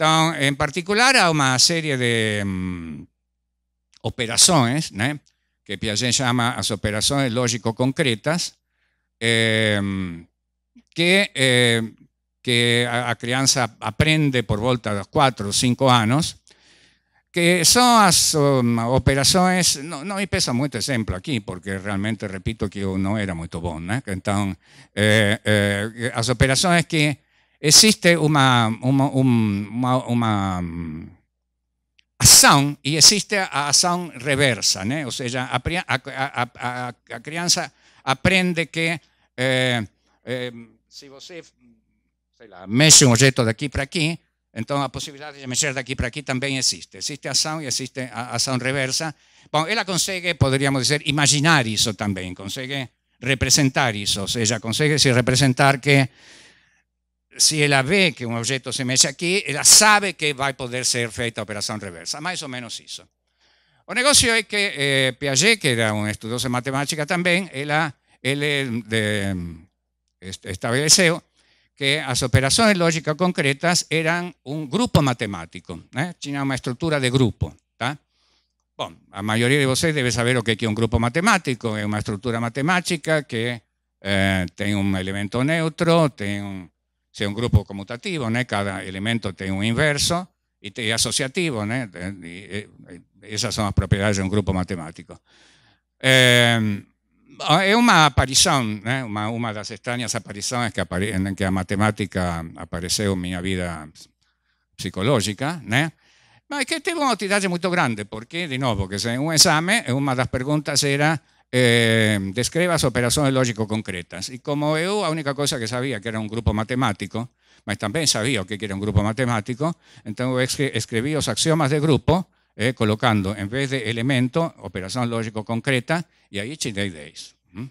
en en particular, há una serie de mm, operaciones que Piaget llama las operaciones lógico-concretas, em, que, em, que a criança aprende por volta dos 4 o 5 años que son las um, operaciones, no, me pesa mucho ejemplo aquí, porque realmente repito que no era muy bueno, eh, eh, las operaciones que Existe una, una, una, ação existe a ação reversa, O sea, la a, aprende que eh, eh, si eh, se você objeto mexe aquí objeto aquí, para la posibilidad de possibilidade de aquí daqui para aquí también existe. Existe ação y existe a ação reversa. Bueno, ella consegue, podríamos decir, imaginar eso también, consigue representar eso, o sea, consegue representar que si ella ve que un objeto se mette aquí, ella sabe que va a poder ser feita operación reversa, más o menos eso. El negocio es que eh, Piaget, que era un estudioso de matemática también, él eh, estableció que las operaciones lógicas concretas eran un grupo matemático, ¿eh? tenía una estructura de grupo. Bueno, la mayoría de ustedes debe saber lo que es un grupo matemático, es una estructura matemática que eh, tiene un elemento neutro, tiene un sea un grupo conmutativo, cada elemento tiene un inverso, y es asociativo, esas son las propiedades de un grupo matemático. Em, ah, es una aparición, una, de las extrañas apariciones que en que la matemática apareció en mi vida psicológica, es que tiene una utilidad muy grande, porque, de nuevo, que es un examen, una de las preguntas era eh, las operaciones lógico-concretas. Y como eu, la única cosa que sabía que era un grupo matemático, pero también sabía que era un grupo matemático, entonces escribí los axiomas de grupo eh, colocando, en vez de elemento, operación lógico-concreta, y ahí te ideas. ¿Mm?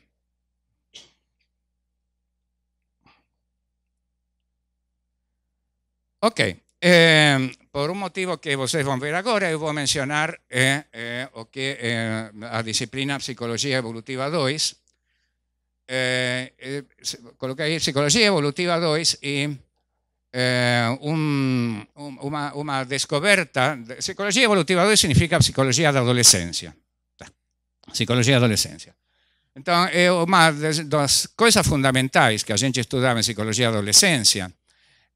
Ok, Em, por un motivo que van a ver ahora, yo voy a mencionar eh, eh o que eh, la disciplina Psicología Evolutiva 2, eh, coloquei ahí Psicología Evolutiva 2 y una una, una descoberta, Psicología Evolutiva 2 significa Psicología de Adolescencia. Psicología adolescencia Adolescencia. Entonces, una de las cosas fundamentales que a gente Psicología psicología psicología da adolescencia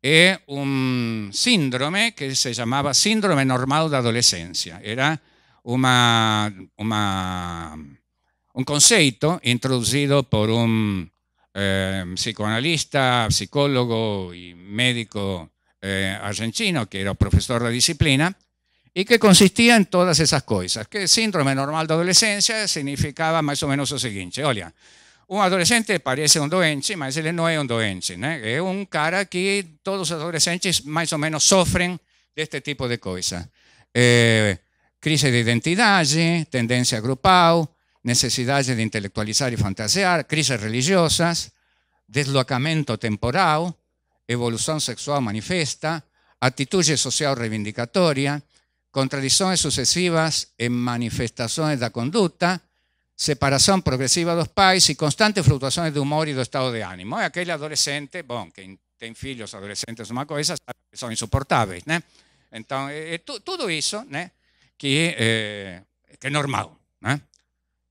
es eh, un síndrome que se llamaba síndrome normal de adolescencia. Era una, un concepto introducido por un eh, psicoanalista, psicólogo y médico eh, argentino, que era profesor de disciplina, y que consistía en todas esas cosas. Que síndrome normal de adolescencia significaba más o menos lo siguiente. Oye, un adolescente parece un doente, mas él no es un doente. Es un cara que todos los adolescentes más o menos sufren de este tipo de cosas. Eh, crisis de identidad, tendencia grupal, necesidades de intelectualizar y fantasear, crisis religiosas, deslocamiento temporal, evolución sexual manifiesta, actitudes social reivindicatoria, contradicciones sucesivas en manifestaciones de conducta, separación progresiva de los pais y constantes fluctuaciones de humor y de estado de ánimo. Eh, aquel adolescente, bueno, quien tiene hijos, adolescentes o coisa, son que insoportables. Entonces, eh, eh, todo todo eso, que, es que normal,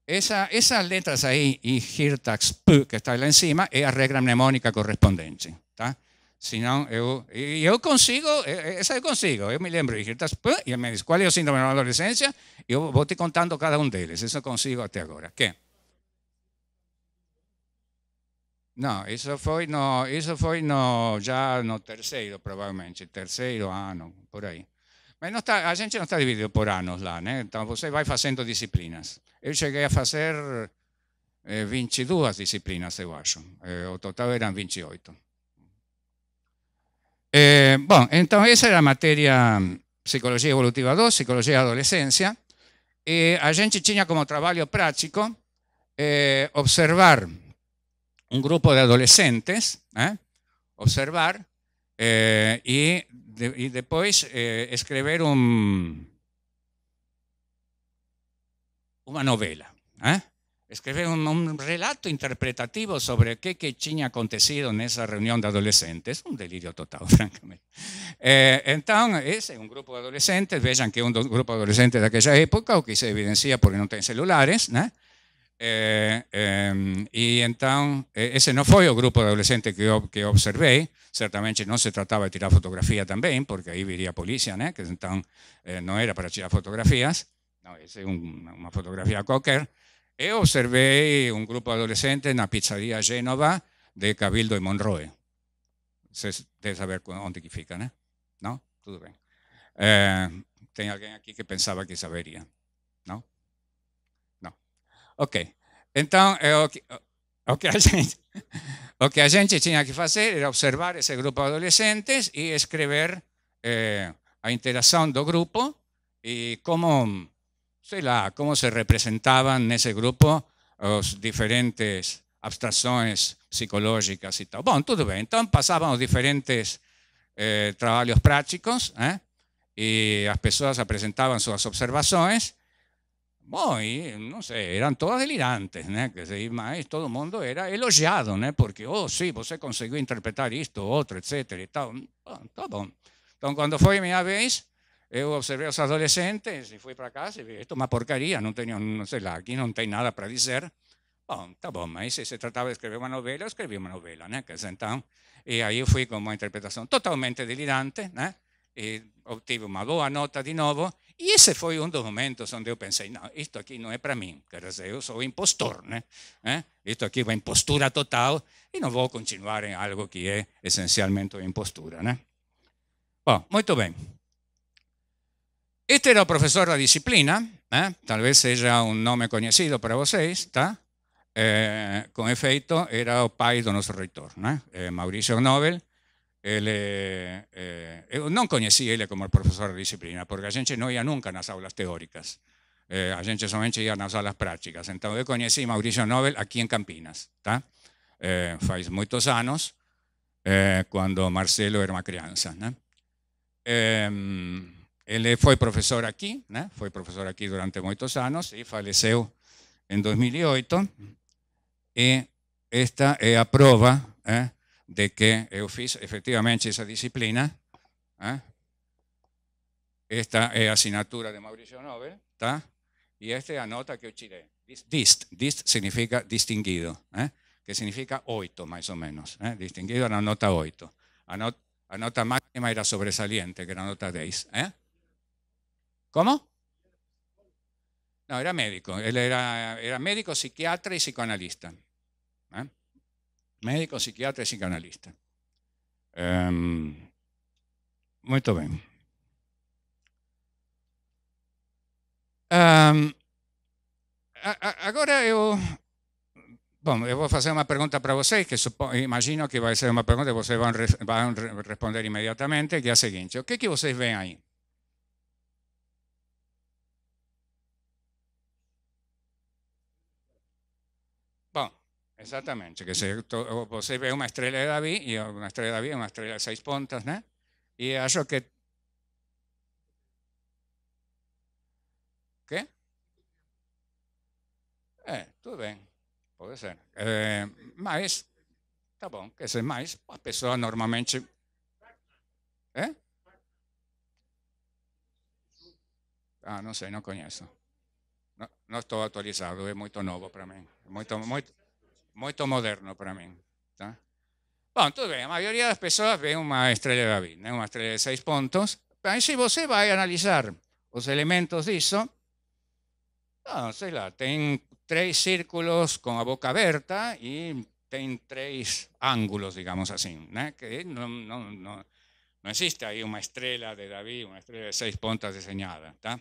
Esa, esas letras ahí, y Hirtax, P, que está ahí encima, es la regla mnemónica correspondiente, correspondente, Senão eu, eu consigo, essa eu consigo. Eu me lembro E ele me diz: qual é o síndrome da adolescência? Eu vou te contando cada um deles. Isso eu consigo até agora. Que? Não, isso foi, no, isso foi no, já no terceiro, provavelmente. Terceiro ano, por aí. Mas não está a gente não está dividido por anos lá, né? ¿eh? Então você vai fazendo disciplinas. Eu cheguei a fazer eh, 22 disciplinas, eu acho. Eh, o total eram 28. Eh, bueno, entonces esa era la materia mm, Psicología Evolutiva 2, psicología la Adolescencia. y a gente como trabajo práctico eh, observar un grupo de adolescentes, ¿eh? observar y, después escribir un, una novela. Escribir un, relato interpretativo sobre qué había acontecido en esa reunión de adolescentes. Un delirio total, <laughs> francamente. Eh, es un grupo de adolescentes, vean que es un grupo de adolescentes de aquella época, o que se evidencia porque no tienen celulares, ¿no? Eh, em, y entonces, eh, ese no fue el grupo de adolescentes que, que observé, ciertamente no se trataba de tirar fotografía también, porque ahí viría policía, ¿no? que entonces eh, no era para tirar fotografías, no, es una fotografía cualquier, yo eh, observé un grupo adolescente en la pizzería Génova de Cabildo y Monroe. De saber dónde fican, ¿no? ¿eh? ¿no? Todo bien. Eh, alguien aquí que pensaba que sabería, ¿no? No. Ok. Entonces, eh, o que, o, que a gente, o que <laughs> a era observar ese grupo de adolescentes y escribir eh, a interação grupo Y cómo se la cómo se representaban en ese grupo las diferentes abstracciones psicológicas y tal. bueno todo bien entonces diferentes eh, trabajos prácticos ¿eh? y las personas presentaban sus observaciones. Bueno, observações. no sé eran todas delirantes, Y que se más todo mundo era elogiado, ¿no? Porque, oh, sí, vos conseguí interpretar esto, otro, etc. y tal. bueno Entonces, cuando fue mi vez, Eu observei os adolescentes e fui para casa e vi, isto é uma porcaria, não tenho, não sei lá, aqui não tem nada para dizer. Bom, tá bom, mas se se tratava de escrever uma novela, eu escrevi uma novela, né? Dizer, então, e aí eu fui com uma interpretação totalmente delirante, né? E obtive uma boa nota de novo. E esse foi um dos momentos onde eu pensei, não, isto aqui não é para mim, quer dizer, eu sou impostor, né? É? ¿Eh? Isto aqui é uma impostura total e não vou continuar em algo que é essencialmente uma impostura, né? Bom, muito bem. Este era el profesor de disciplina, tal vez sea un nombre conocido para vosotros. está. con efecto, era el pai de nuestro rector, Mauricio Nobel. No eh, a él como como profesor de disciplina, porque a gente no iba nunca las aulas teóricas. Eh, a gente iba las las aulas Entonces, yo conocí a Mauricio Nobel aquí en Campinas, está. Eh, muy muchos eh, cuando Marcelo era una crianza. Em, él fue profesor aquí, fue profesor aquí durante muchos años y falleció en 2008. Y esta es eh, la prueba ¿eh? de que yo fiz efectivamente esa disciplina. ¿eh? Esta es la de Mauricio Nobel, Y Y esta es la nota que yo tiré. Dist, dist significa distinguido, que significa 8 más o menos. Distinguido era la nota 8. La nota máxima era sobresaliente, que era la nota 10. ¿Cómo? No, era médico. Él era, era médico, psiquiatra y psicoanalista. ¿eh? Médico, psiquiatra y psicoanalista. Em, muy bien. Em, ahora yo... eu yo voy a hacer una pregunta para vocês, que imagino que va a ser una pregunta que vocês van a responder inmediatamente, que es siguiente. ¿Qué es que, que vocês ven ahí? Exactamente. que ve to, você vê uma de David y una estrella de David é uma estrela de seis pontas, né? E acho que... ¿Qué? É, eh, tudo bem, pode ser. É, eh, mas, tá bom, quer dizer, mais. Pues, a pessoa normalmente... ¿eh? Ah, no sei, não conheço. Não, não estou atualizado, é muito novo para mim muy moderno para mí, Tá? Bueno, tudo la mayoría de las personas ven una estrella de David, una una de seis Pero si vos va a analizar los elementos de eso no sé, tiene tres círculos con la boca abierta y tiene tres ángulos, digamos así, ¿no? que no existe ahí una estrella de David, una estrella de seis puntas diseñada, está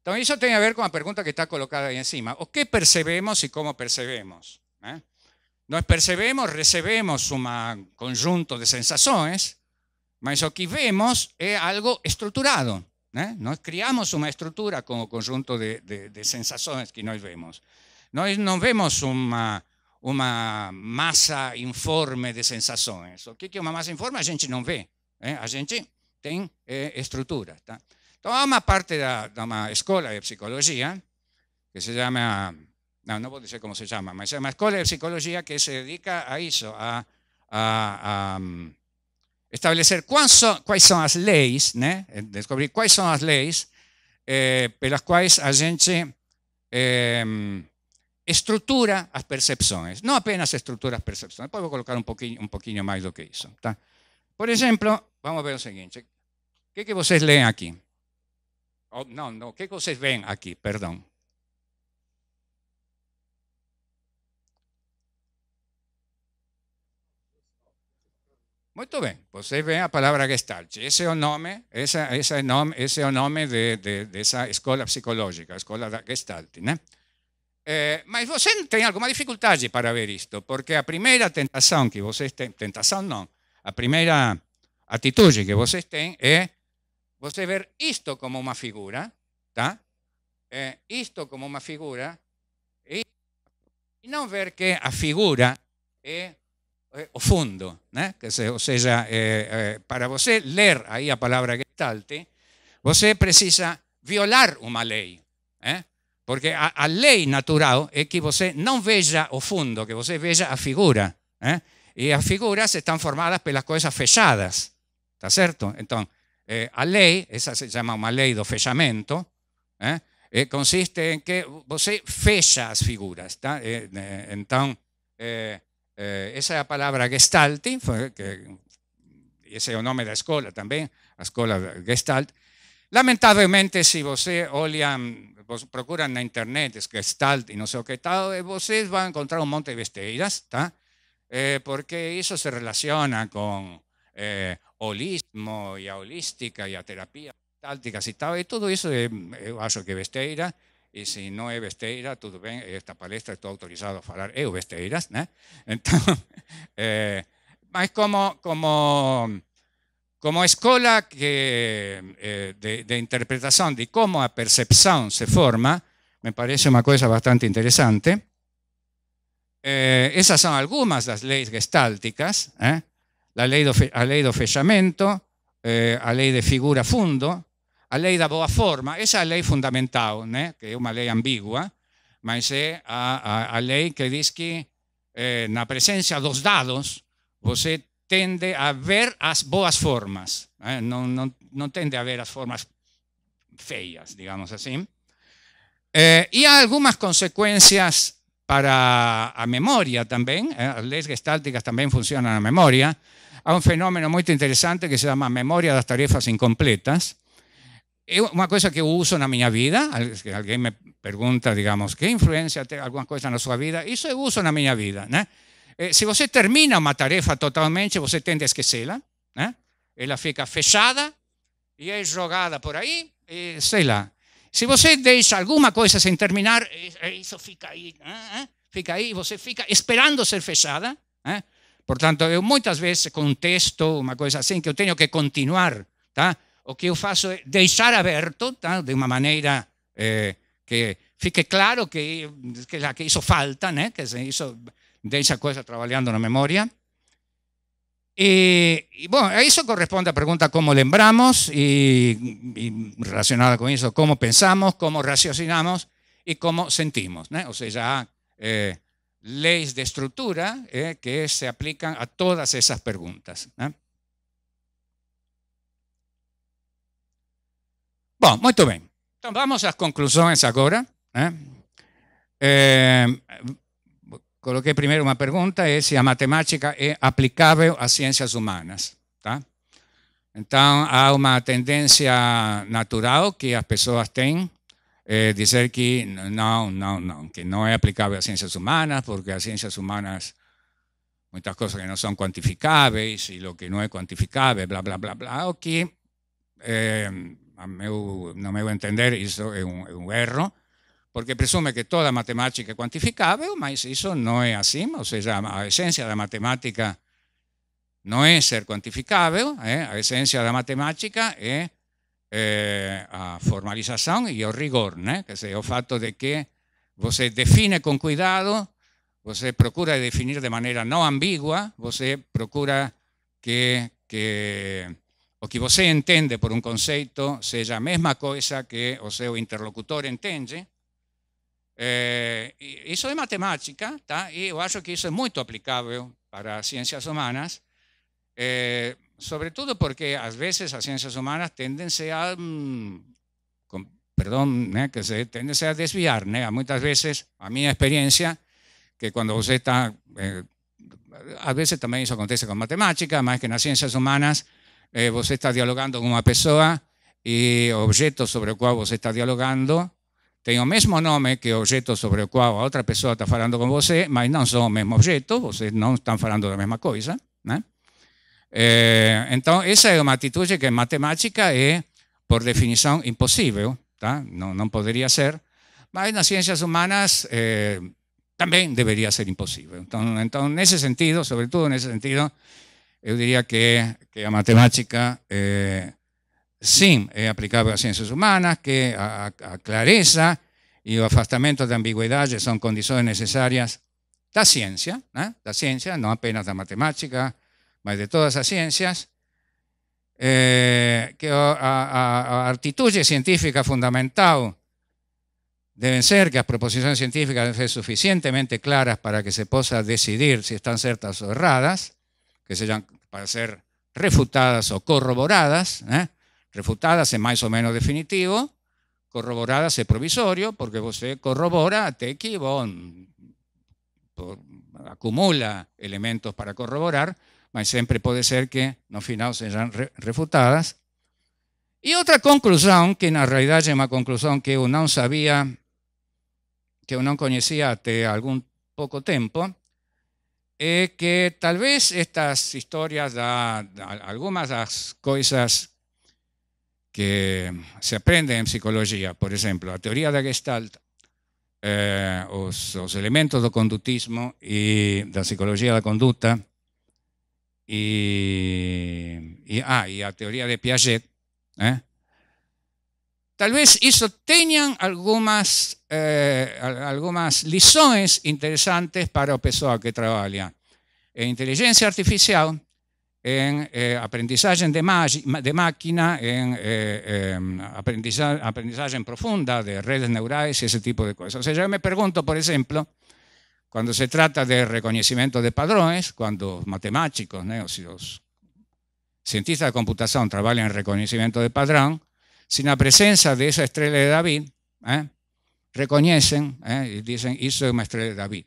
entonces, eso tiene que ver con la pregunta que está colocada ahí encima. ¿O qué percebemos y cómo percebemos? ¿Eh? Nos percebemos, recebemos un conjunto de sensaciones, mas lo que vemos es algo estructurado. ¿eh? Nos creamos una estructura como conjunto de, sensaciones que nos vemos. Nós no vemos una, masa informe de sensaciones. O que una uma massa informe? A gente no vê. ¿eh? A gente tem estrutura. Toma parte de una escuela de psicología que se llama, no voy a decir cómo se llama, pero se llama escuela de psicología que se dedica a eso, a, mm, establecer cuáles son las leyes, eh, descubrir cuáles son las leyes por eh, las cuales as pelas a gente eh, mm, las percepciones. No apenas estructura las percepciones. Puedo colocar un poquito más de lo que hizo. Por ejemplo, vamos a ver siguiente, siguiente. ¿Qué que, que ustedes leen aquí? Oh, não, não, o que, vocês veem aqui? Perdão. Muito bem, vocês veem a palavra Gestalt. Esse é o nome, esse é nome, esse é o nome de, de, dessa escola psicológica, a escola da Gestalt. Né? É, mas você tem alguma dificuldade para ver isto, porque a primeira tentação que vocês têm, tentação não, a primeira atitude que vocês têm é Você ver esto como una figura, tá? Esto eh, como una figura y e, e no ver que a figura es o fondo. né? Que se, sea seja, eh, eh, para você ler aí a palavra gestalt, você precisa violar una ley, ¿eh? Porque a, ley natural es que você no veja o fondo, que vos veja a figura, Y las e figuras están formadas las cosas fechadas, ¿está cierto? Entonces eh, a esa se se una ley del fechamiento, ¿eh? Eh, consiste en que você fecha las figuras. Eh, Entonces, esa palabra então, eh, eh, essa es a palavra gestalt, que, esse é o nome da a gestalt. lamentablemente, si você olha, en na internet gestalt y no sé qué tal, tal, va a encontrar un monte de besteiras, porque eso se relaciona con holismo y a holística y a terapia táctica y tal, y todo eso de vaso que besteira, y si no es besteira, todo bien, esta palestra está autorizado a hablar, eu besteiras, ¿no? <laughs> Entonces, eh, como, como, como escuela que, eh, de, interpretación de cómo la percepción se forma, me parece una cosa bastante interesante. Eh, esas son de las leyes gestálticas, eh? la ley do, a la do fechamento, eh, a de figura fundo, a ley da boa forma, esa ley la ley fundamental, que es una ley ambigua, mas es a, a, a que diz que eh, presencia de dos dados você tende a ver las boas formas, ¿eh? no não, tende a ver las formas feas, digamos así. Y eh, e hay algunas consecuencias para a memoria también, ¿eh? las leyes gestálticas también funcionan a memoria, Hay un fenómeno muy interesante que se llama memoria de las tarefas incompletas, Es una cosa que uso en mi vida, Alguien me pregunta, digamos, ¿qué influencia tiene alguna cosa en su vida, Eso es uso en mi vida, eh, Si Eh, termina una tarea totalmente, usted tende a esquecela, Ella Ela fica fechada y es rogada por ahí, y se la... Si você deixa alguma coisa sem terminar, eso eh, fica ahí ¿eh? ¿Eh? fica aí, você fica esperando ser fechada. Portanto, eu muchas veces contesto una cosa así, que eu tenho que continuar, tá? O que yo faço é deixar aberto, De una manera que fique claro que, la que hizo falta, né? Que isso deixa a coisa trabalhando na memoria y bueno, a eso corresponde la pregunta cómo lembramos y, relacionada con eso, cómo pensamos, cómo raciocinamos y cómo sentimos. O sea, ya eh, leyes de estructura eh, que se aplican a todas esas preguntas. Bueno, muy bien. vamos a las conclusiones ahora. ¿eh? Coloqué primero una pregunta, es si a matemática es aplicable a ciencias humanas. Entonces, hay una tendencia natural que las personas tienen, eh, decir que no, no, no, que no es aplicable a ciencias humanas, porque las ciencias humanas, muchas cosas que no son cuantificables, y lo que no es cuantificable, bla, bla, bla, bla, o eh, no me voy a entender, eso es un error, porque presume que toda matemática é quantificável, mas isso não é assim, ou seja, a essência da matemática não é ser quantificável, é? a essência da matemática é, é, a formalização e o rigor, né? quer dizer, o fato de que você define com cuidado, você procura definir de maneira não ambígua, você procura que, que o que você entende por um conceito seja a mesma coisa que o seu interlocutor entende, Eso eh, es matemática, y yo acho que eso es muy aplicable para ciencias ciências humanas, eh, sobre todo porque a veces las ciencias humanas tendem a, mm, ¿eh? que se a desviar, né? veces muitas a mi experiencia que cuando você está a veces también eso acontece com matemática, más que las ciencias humanas você está dialogando con una pessoa y o objeto sobre el cual você está dialogando tengo el mismo nombre que objeto sobre el cual otra persona está hablando con você, mas no son el mismo objeto, vocês no están hablando da mesma misma cosa. Eh, entonces, esa es una actitud que en matemática es, por definición, imposible. No podría ser. Pero ser, mas las ciencias humanas eh, también debería ser imposible. Entonces, en ese sentido, sobre todo en ese sentido, yo diría que, que matemática... Eh, Sí, eh, aplicable a ciencias humanas, que a, clareza y el afastamiento de ambigüedades son condiciones necesarias La ciencia, ¿eh? ciencia, no apenas de apenas la matemática, sino de todas las ciencias, eh, que a, actitud científica fundamental deben ser que las proposiciones científicas deben ser suficientemente claras para que se pueda decidir si están ciertas o erradas, que sean para ser refutadas o corroboradas, ¿eh? refutadas es más o menos definitivo, corroboradas es provisorio, porque usted corrobora te que, acumula elementos para corroborar, pero siempre puede ser que no final sean refutadas. Y otra conclusión, que en realidad es una conclusión que uno no sabía, que uno no conocía hasta algún poco tiempo, es que tal vez estas historias da, algunas las cosas que se aprende en psicología, por ejemplo, la teoría de Gestalt, los eh, elementos del elementos y de la la psicología de la conducta y ah, teoría de Piaget, eh. tal vez eso teñan algunas eh, interesantes para la persona que trabaja en inteligencia artificial, en eh, aprendizaje de, de, máquina, en eh, em, aprendizaje, aprendizaje, profunda de redes neurales y ese tipo de cosas. O sea, yo me pregunto, por ejemplo, cuando se trata de reconocimiento de padrones, cuando matemáticos, o si los cientistas de computación trabajan en reconocimiento de padrón, sin la presencia de esa estrella de David, ¿eh? reconocen y dicen, eso es una estrella de David.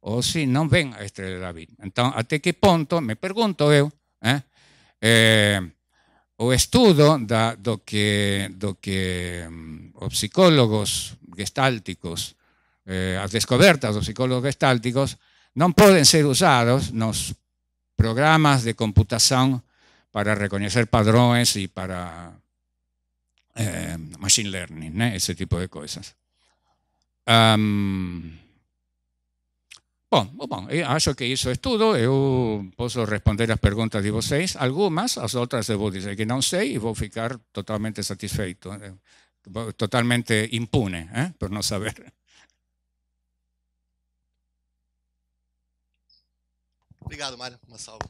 O si no ven a estrella de David. Entonces, ¿hasta qué punto, me pregunto yo, eh? Eh, o estudio da, que, do que mm, psicólogos gestálticos, las eh, as de dos psicólogos gestálticos, no pueden ser usados los programas de computación para reconocer padrones y e para eh, machine learning, ese tipo de cosas Um, Bom, bom, eu eh, acho que isso é tudo. Eu eh, posso responder las preguntas de vocês, algumas, as outras eu vou dizer que não sei e vou ficar totalmente satisfeito, eh, totalmente impune, por no saber. Obrigado, Mário. Uma salva.